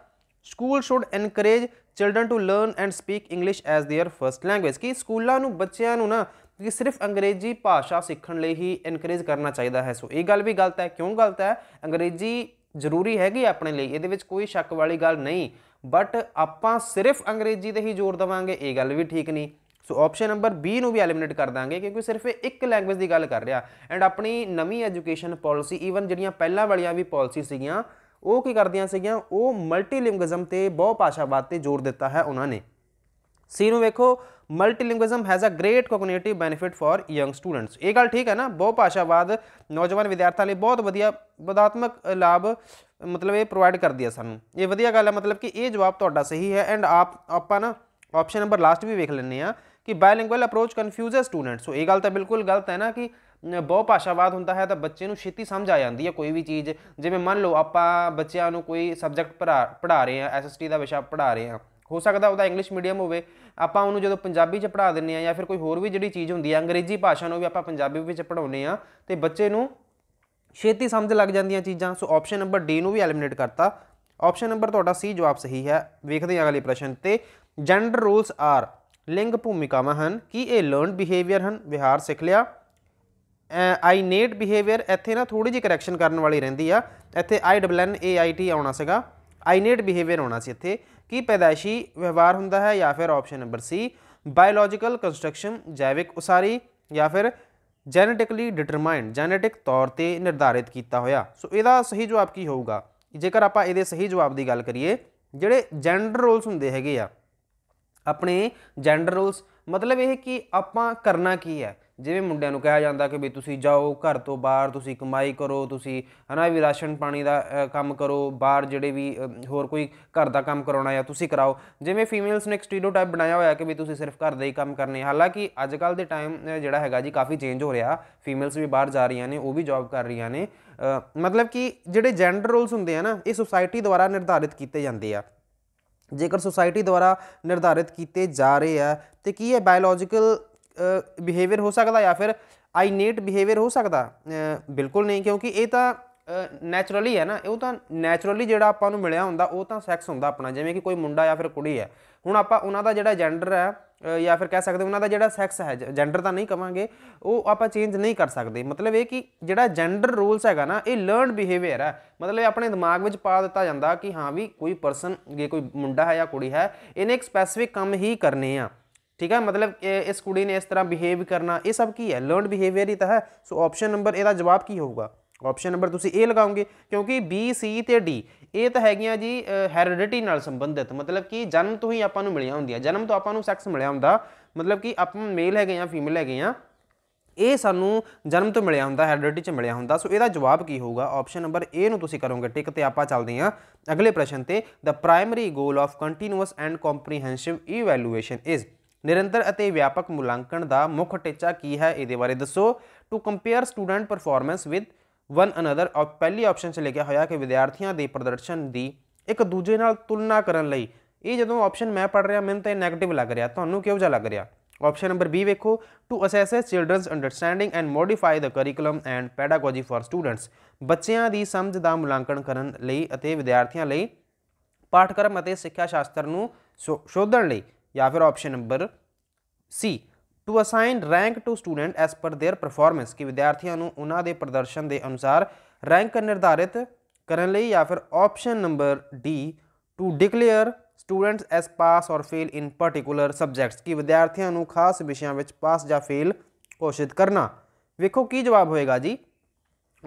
school should encourage children to learn and speak English as their first language ਕਿ ਸਕੂਲਾਂ ਨੂੰ ਬੱਚਿਆਂ ਨੂੰ ਨਾ ਕਿ ਸਿਰਫ ਅੰਗਰੇਜ਼ੀ ਭਾਸ਼ਾ ਸਿੱਖਣ ਲਈ ਹੀ ਐਨਕਰੇਜ ਕਰਨਾ ਚਾਹੀਦਾ ਹੈ ਸੋ ਇਹ ਗੱਲ ਵੀ ਗਲਤ ਹੈ ਕਿਉਂ ਗਲਤ ਹੈ ਅੰਗਰੇਜ਼ੀ ਜ਼ਰੂਰੀ ਹੈਗੀ ਆਪਣੇ ਲਈ ਇਹਦੇ ਵਿੱਚ ਕੋਈ ਸ਼ੱਕ ਵਾਲੀ ਗੱਲ ਨਹੀਂ ਬਟ ਆਪਾਂ ਸਿਰਫ ਅੰਗਰੇਜ਼ੀ ਤੇ ਹੀ ਜ਼ੋਰ ਦਵਾਂਗੇ ਇਹ ਗੱਲ ਵੀ ਠੀਕ ਨਹੀਂ ਸੋ ਆਪਸ਼ਨ ਨੰਬਰ B ਨੂੰ ਵੀ ਐਲੀਮੀਨੇਟ ਕਰ ਦਾਂਗੇ ਕਿਉਂਕਿ ਸਿਰਫ ਇੱਕ ਲੈਂਗੁਏਜ ਦੀ ਗੱਲ ਕਰ ਰਿਹਾ ਐਂਡ ਆਪਣੀ ਨਵੀਂ ਐਜੂਕੇਸ਼ਨ ਪਾਲਿਸੀ ਈਵਨ ਜਿਹੜੀਆਂ ਪਹਿਲਾਂ ਵਾਲੀਆਂ ਵੀ ਪਾਲਿਸੀ ਸੀਗੀਆਂ ਉਹ ਕੀ ਕਰਦੀਆਂ ਸੀਗੀਆਂ ਉਹ ਮਲਟੀਲਿੰਗੁਇਜ਼ਮ ਤੇ ਬਹੁ ਭਾਸ਼ਾਵਾਦ ਤੇ ਜ਼ੋਰ ਦਿੱਤਾ ਹੈ ਉਹਨਾਂ ਨੇ ਸੀ ਨੂੰ ਵੇਖੋ multilingualism has a great cognitive benefit for young students ਇਹ ਗੱਲ ਠੀਕ ਹੈ ਨਾ ਬਹੁ ਭਾਸ਼ਾਵਾਦ ਨੌਜਵਾਨ ਵਿਦਿਆਰਥੀਆਂ ਲਈ ਬਹੁਤ ਵਧੀਆ ਬਦਾਤਮਕ ਲਾਭ ਮਤਲਬ ਇਹ ਪ੍ਰੋਵਾਈਡ ਕਰਦੀ ਹੈ ਸਾਨੂੰ ਇਹ ਵਧੀਆ ਗੱਲ ਹੈ ਮਤਲਬ ਕਿ ਇਹ ਜਵਾਬ ਤੁਹਾਡਾ ਸਹੀ ਹੈ ਐਂਡ ਆਪ ਆਪਾਂ ਨਾ ਆਪਸ਼ਨ ਨੰਬਰ ਲਾਸਟ ਵੀ ਵੇਖ ਲੈਣੇ ਆ ਕਿ ਬਾਇਲਿੰਗੁਅਲ ਅਪਰੋਚ ਕਨਫਿਊਜ਼ਸ ਸਟੂਡੈਂਟ ਸੋ ਇਹ ਗੱਲ ਤਾਂ ਬਿਲਕੁਲ ਗਲਤ ਹੈ ਨਾ ਕਿ ਬਹੁ ਭਾਸ਼ਾਵਾਦ ਹੁੰਦਾ ਹੈ ਤਾਂ ਬੱਚੇ ਨੂੰ ਛੇਤੀ ਸਮਝ ਆ ਜਾਂਦੀ ਹੈ ਕੋਈ ਵੀ ਚੀਜ਼ ਜਿਵੇਂ ਮੰਨ ਲਓ ਆਪਾਂ ਬੱਚਿਆਂ ਨੂੰ ਕੋਈ ਸਬਜੈਕਟ ਪੜਾ ਰਹੇ ਆ ਐਸਐਸਟੀ ਦਾ ਵਿਸ਼ਾ ਪੜਾ ਰਹੇ ਆ ਹੋ ਸਕਦਾ ਉਹਦਾ ਇੰਗਲਿਸ਼ ਮੀਡੀਅਮ ਹੋਵੇ ਆਪਾਂ ਉਹਨੂੰ ਜਦੋਂ ਪੰਜਾਬੀ 'ਚ ਪੜਾ ਦਿੰਨੇ ਆ ਜਾਂ ਫਿਰ ਕੋਈ ਹੋਰ ਵੀ ਜਿਹੜੀ ਚੀਜ਼ ਹੁੰਦੀ ਹੈ ਅੰਗਰੇਜ਼ੀ ਭਾਸ਼ਾ ਨੂੰ ਵੀ ਆਪਾਂ ਪੰਜਾਬੀ ਵਿੱਚ ਪੜਾਉਨੇ ਆ ਤੇ ਬੱਚੇ ਨੂੰ ਛੇਤੀ ਸਮਝ ਲੱਗ ਜਾਂਦੀਆਂ ਚੀਜ਼ਾਂ ਸੋ ਆਪਸ਼ਨ ਨੰਬਰ ਡੀ ਨੂੰ ਵੀ ਐਲੀਮੀਨੇਟ ਕਰਤਾ ਆਪਸ਼ਨ ਨੰਬਰ ਤੁਹਾਡਾ ਸੀ ਜਵਾਬ ਸਹੀ ਹੈ ਵੇਖਦੇ ਹਾਂ ਅਗਲੇ ਪ੍ਰਸ਼ਨ ਤੇ ਜੈਂਡਰ ਰੋਲਸ ਆਰ ਲਿੰਗ ਭੂਮਿਕਾਵਾਂ ਹਨ ਕੀ ਇਹ ਲਰਨਡ ਬਿਹੇਵੀਅਰ ਹਨ ਵਿਹਾਰ ਸਿੱਖ ਲਿਆ ਆਈ ਨੇਟ ਬਿਹੇਵੀਅਰ ਇੱਥੇ ਨਾ ਥੋੜੀ ਜਿਹੀ ਕਰੈਕਸ਼ਨ ਕਰਨ ਵਾਲੀ ਰਹਿੰਦੀ ਆ ਇੱਥੇ I double N A I T ਆਉਣਾ ਸੀਗਾ ਆਈ ਨੇਟ ਬਿਹੇਵੀਅਰ ਹੋਣਾ ਸੀ ਇੱਥੇ ਕੀ ਪੈਦਾਇਸ਼ੀ ਵਿਵਹਾਰ ਹੁੰਦਾ ਹੈ ਜਾਂ ਫਿਰ option number C biological construction ਜੈਵਿਕ ਉਸਾਰੀ ਜਾਂ ਫਿਰ ਜੈਨੇਟਿਕਲੀ ਡਿਟਰਮਾਈਨਡ ਜੈਨੇਟਿਕ ਤੌਰ ਤੇ ਨਿਰਧਾਰਿਤ ਕੀਤਾ ਹੋਇਆ ਸੋ ਇਹਦਾ ਸਹੀ ਜਵਾਬ ਕੀ ਹੋਊਗਾ ਜੇਕਰ ਆਪਾਂ ਇਹਦੇ ਸਹੀ ਜਵਾਬ ਦੀ ਗੱਲ ਕਰੀਏ ਜਿਹੜੇ ਜੈਂਡਰ ਰੋਲਸ ਹੁੰਦੇ ਹੈਗੇ ਆ ਆਪਣੇ ਜੈਂਡਰ ਰੋਲਸ ਮਤਲਬ ਇਹ ਕਿ ਆਪਾਂ ਕਰਨਾ ਕੀ ਹੈ ਜਿਵੇਂ ਮੁੰਡਿਆਂ ਨੂੰ ਕਿਹਾ ਜਾਂਦਾ ਕਿ ਵੀ ਤੁਸੀਂ ਜਾਓ ਘਰ ਤੋਂ ਬਾਹਰ ਤੁਸੀਂ ਕਮਾਈ ਕਰੋ ਤੁਸੀਂ ਹਨਾ ਵੀ ਰਾਸ਼ਨ ਪਾਣੀ ਦਾ ਕੰਮ ਕਰੋ ਬਾਹਰ ਜਿਹੜੇ ਵੀ ਹੋਰ ਕੋਈ ਘਰ ਦਾ ਕੰਮ ਕਰਾਉਣਾ ਹੈ ਤੁਸੀਂ ਕਰਾਓ ਜਿਵੇਂ ਫੀਮੇਲਸ ਨੇ ਇੱਕ ਸਟੀਰੀਓਟਾਈਪ ਬਣਾਇਆ ਹੋਇਆ ਕਿ ਵੀ ਤੁਸੀਂ ਸਿਰਫ ਘਰ ਦੇ ਹੀ ਕੰਮ ਕਰਨੇ ਹਾਲਾਂਕਿ ਅੱਜ ਕੱਲ ਦੇ ਟਾਈਮ ਜਿਹੜਾ ਹੈਗਾ ਜੀ ਕਾਫੀ ਚੇਂਜ ਹੋ ਰਿਹਾ ਫੀਮੇਲਸ ਵੀ ਬਾਹਰ ਜਾ ਰਹੀਆਂ ਨੇ ਉਹ ਵੀ ਜੌਬ ਕਰ ਰਹੀਆਂ ਨੇ ਮਤਲਬ ਕਿ ਜਿਹੜੇ ਜੈਂਡਰ ਰੋਲਸ ਹੁੰਦੇ ਆ ਨਾ ਇਹ ਸੋਸਾਇਟੀ ਦੁਆਰਾ ਨਿਰਧਾਰਿਤ ਕੀਤੇ ਜਾਂਦੇ ਆ ਜੇਕਰ ਸੋਸਾਇਟੀ ਦੁਆਰਾ ਨਿਰਧਾਰਿਤ ਕੀਤੇ ਜਾ ਰਹੇ ਆ ਤੇ ਕੀ ਇਹ ਬਾਇਓਲੋਜੀਕਲ ਬਿਹੇਵੀਅਰ ਹੋ ਸਕਦਾ ਜਾਂ ਫਿਰ ਆਈਨੇਟ ਬਿਹੇਵੀਅਰ ਹੋ ਸਕਦਾ ਬਿਲਕੁਲ ਨਹੀਂ ਕਿਉਂਕਿ ਇਹ ਤਾਂ ਨੈਚੁਰਲੀ ਹੈ ਨਾ ਉਹ ਤਾਂ ਨੈਚੁਰਲੀ ਜਿਹੜਾ ਆਪਾਂ ਨੂੰ ਮਿਲਿਆ ਹੁੰਦਾ ਉਹ ਤਾਂ ਸੈਕਸ ਹੁੰਦਾ ਆਪਣਾ ਜਿਵੇਂ ਕਿ ਕੋਈ ਮੁੰਡਾ ਜਾਂ ਫਿਰ ਕੁੜੀ ਹੈ ਹੁਣ ਆਪਾਂ ਉਹਨਾਂ ਦਾ ਜਿਹੜਾ ਜੈਂਡਰ ਹੈ ਜਾਂ ਫਿਰ ਕਹਿ ਸਕਦੇ ਉਹਨਾਂ ਦਾ ਜਿਹੜਾ ਸੈਕਸ ਹੈ ਜੈਂਡਰ ਤਾਂ ਨਹੀਂ ਕਵਾਂਗੇ ਉਹ ਆਪਾਂ ਚੇਂਜ ਨਹੀਂ ਕਰ ਸਕਦੇ ਮਤਲਬ ਇਹ ਕਿ ਜਿਹੜਾ ਜੈਂਡਰ ਰੂਲਸ ਹੈਗਾ ਨਾ ਇਹ ਲਰਨਡ ਬਿਹੇਵੀਅਰ ਹੈ ਮਤਲਬ ਇਹ ਆਪਣੇ ਦਿਮਾਗ ਵਿੱਚ ਪਾ ਦਿੱਤਾ ਜਾਂਦਾ ਕਿ ਹਾਂ ਵੀ ਕੋਈ ਪਰਸਨ ਜੇ ਕੋਈ ਮੁੰਡਾ ਹੈ ਜਾਂ ਕੁੜੀ ਹੈ ਇਹਨੇ ਇੱਕ ਸਪੈਸੀਫਿਕ ਕੰਮ ਹੀ ਕਰਨੇ ਆ ਠੀਕ ਹੈ ਮਤਲਬ ਇਸ ਕੁੜੀ ਨੇ ਇਸ ਤਰ੍ਹਾਂ ਬਿਹੇਵ ਕਰਨਾ ਇਹ ਸਭ ਕੀ ਹੈ ਲਰਨਡ ਬਿਹੇਵੀਅਰ ਹੀ ਤਾਂ ਹੈ ਸੋ ਆਪਸ਼ਨ ਨੰਬਰ ਇਹਦਾ ਜਵਾਬ ਕੀ ਹੋਊਗਾ ਆਪਸ਼ਨ ਨੰਬਰ ਤੁਸੀਂ ਇਹ ਲਗਾਉਂਗੇ ਕਿਉਂਕਿ B C ਤੇ D ਇਹ ਤਾਂ ਹੈਗੀਆਂ ਜੀ ਹੈਰਿਡਿਟੀ ਨਾਲ ਸੰਬੰਧਿਤ ਮਤਲਬ ਕਿ ਜਨਮ ਤੋਂ ਹੀ ਆਪਾਂ ਨੂੰ ਮਿਲਿਆ ਹੁੰਦੀਆਂ ਜਨਮ ਤੋਂ ਆਪਾਂ ਨੂੰ ਸੈਕਸ ਮਿਲਿਆ ਹੁੰਦਾ ਮਤਲਬ ਕਿ ਆਪਾਂ ਮੇਲ ਹੈਗੇ ਆ ਫੀਮੇਲ ਹੈਗੇ ਆ ਇਹ ਸਾਨੂੰ ਜਨਮ ਤੋਂ ਮਿਲਿਆ ਹੁੰਦਾ ਹੈਰਿਡਿਟੀ 'ਚ ਮਿਲਿਆ ਹੁੰਦਾ ਸੋ ਇਹਦਾ ਜਵਾਬ ਕੀ ਹੋਊਗਾ ਆਪਸ਼ਨ ਨੰਬਰ A ਨੂੰ ਤੁਸੀਂ ਕਰੋਗੇ ਟਿਕ ਤੇ ਆਪਾਂ ਚੱਲਦੇ ਹਾਂ ਅਗਲੇ ਪ੍ਰਸ਼ਨ ਤੇ ਦਾ primary goal of continuous and comprehensive evaluation is ਨਿਰੰਤਰ ਅਤੇ ਵਿਆਪਕ ਮੁਲਾਂਕਣ ਦਾ ਮੁੱਖ ਟੀਚਾ ਕੀ ਹੈ ਇਹਦੇ ਬਾਰੇ ਦੱਸੋ to compare student performance with one another ਔਰ ਪਹਿਲੀ ਆਪਸ਼ਨ 'ਚ ਲਿਖਿਆ ਹੋਇਆ ਕਿ ਵਿਦਿਆਰਥੀਆਂ ਦੇ ਪ੍ਰਦਰਸ਼ਨ ਦੀ ਇੱਕ ਦੂਜੇ ਨਾਲ ਤੁਲਨਾ ਕਰਨ ਲਈ ਇਹ ਜਦੋਂ ਆਪਸ਼ਨ ਮੈਂ ਪੜ ਰਿਹਾ ਮੈਨੂੰ ਤਾਂ ਇਹ 네ਗੇਟਿਵ ਲੱਗ ਰਿਹਾ ਤੁਹਾਨੂੰ ਕਿਉਂ ਜਿਹਾ ਲੱਗ ਰਿਹਾ ਆਪਸ਼ਨ ਨੰਬਰ ਬੀ ਵੇਖੋ to assess children's understanding and modify the curriculum and pedagogy for students ਬੱਚਿਆਂ ਦੀ ਸਮਝ ਦਾ ਮੁਲਾਂਕਣ ਕਰਨ ਲਈ ਅਤੇ ਵਿਦਿਆਰਥੀਆਂ ਲਈ ਪਾਠਕ੍ਰਮ ਅਤੇ ਸਿੱਖਿਆ ਸ਼ਾਸਤਰ ਨੂੰ ਸ਼ੋਧਣ ਲਈ ਜਾਂ ਫਿਰ option number C to assign rank to student as per their performance ਕਿ ਵਿਦਿਆਰਥੀਆਂ ਨੂੰ ਉਹਨਾਂ ਦੇ ਪ੍ਰਦਰਸ਼ਨ ਦੇ ਅਨੁਸਾਰ ਰੈਂਕ ਨਿਰਧਾਰਿਤ ਕਰਨ ਲਈ ਜਾਂ ਫਿਰ option number D to declare students as pass or fail in particular subjects ਕਿ ਵਿਦਿਆਰਥੀਆਂ ਨੂੰ ਖਾਸ ਵਿਸ਼ਿਆਂ ਵਿੱਚ ਪਾਸ ਜਾਂ ਫੇਲ ਘੋਸ਼ਿਤ ਕਰਨਾ ਵੇਖੋ ਕੀ ਜਵਾਬ ਹੋਏਗਾ ਜੀ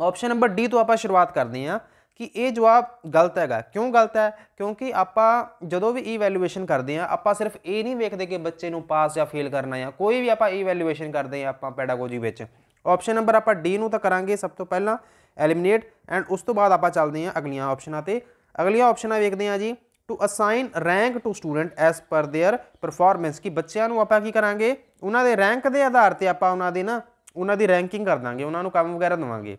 ਆਪਸ਼ਨ ਨੰਬਰ ਡੀ ਤੋਂ ਆਪਾਂ ਸ਼ੁਰੂਆਤ ਕਰਦੇ ਹਾਂ ਕਿ ਇਹ ਜਵਾਬ ਗਲਤ ਹੈਗਾ ਕਿਉਂ ਗਲਤ ਹੈ ਕਿਉਂਕਿ ਆਪਾਂ ਜਦੋਂ ਵੀ ਈਵੈਲੂਏਸ਼ਨ ਕਰਦੇ ਆ ਆਪਾਂ ਸਿਰਫ ਇਹ ਨਹੀਂ ਵੇਖਦੇ ਕਿ ਬੱਚੇ ਨੂੰ ਪਾਸ ਜਾਂ ਫੇਲ ਕਰਨਾ ਹੈ ਕੋਈ ਵੀ ਆਪਾਂ ਈਵੈਲੂਏਸ਼ਨ ਕਰਦੇ ਆ ਆਪਾਂ ਪੈਡਾਗੋਜੀ ਵਿੱਚ ਆਪਸ਼ਨ ਨੰਬਰ ਆਪਾਂ ਡੀ ਨੂੰ ਤਾਂ ਕਰਾਂਗੇ ਸਭ ਤੋਂ ਪਹਿਲਾਂ ਐਲੀਮੀਨੇਟ ਐਂਡ ਉਸ ਤੋਂ ਬਾਅਦ ਆਪਾਂ ਚੱਲਦੇ ਆ ਅਗਲੀਆਂ ਆਪਸ਼ਨਾਂ ਤੇ ਅਗਲੀਆਂ ਆਪਸ਼ਨਾਂ ਵੇਖਦੇ ਆ ਜੀ to assign rank to student as per their performance ਕਿ ਬੱਚਿਆਂ ਨੂੰ ਆਪਾਂ ਕੀ ਕਰਾਂਗੇ ਉਹਨਾਂ ਦੇ ਰੈਂਕ ਦੇ ਆਧਾਰ ਤੇ ਆਪਾਂ ਉਹਨਾਂ ਦੇ ਨਾ ਉਹਨਾਂ ਦੀ ਰੈਂਕਿੰਗ ਕਰ ਦਾਂਗੇ ਉਹਨਾਂ ਨੂੰ ਕੰਮ ਵਗੈਰਾ ਦਵਾਂਗੇ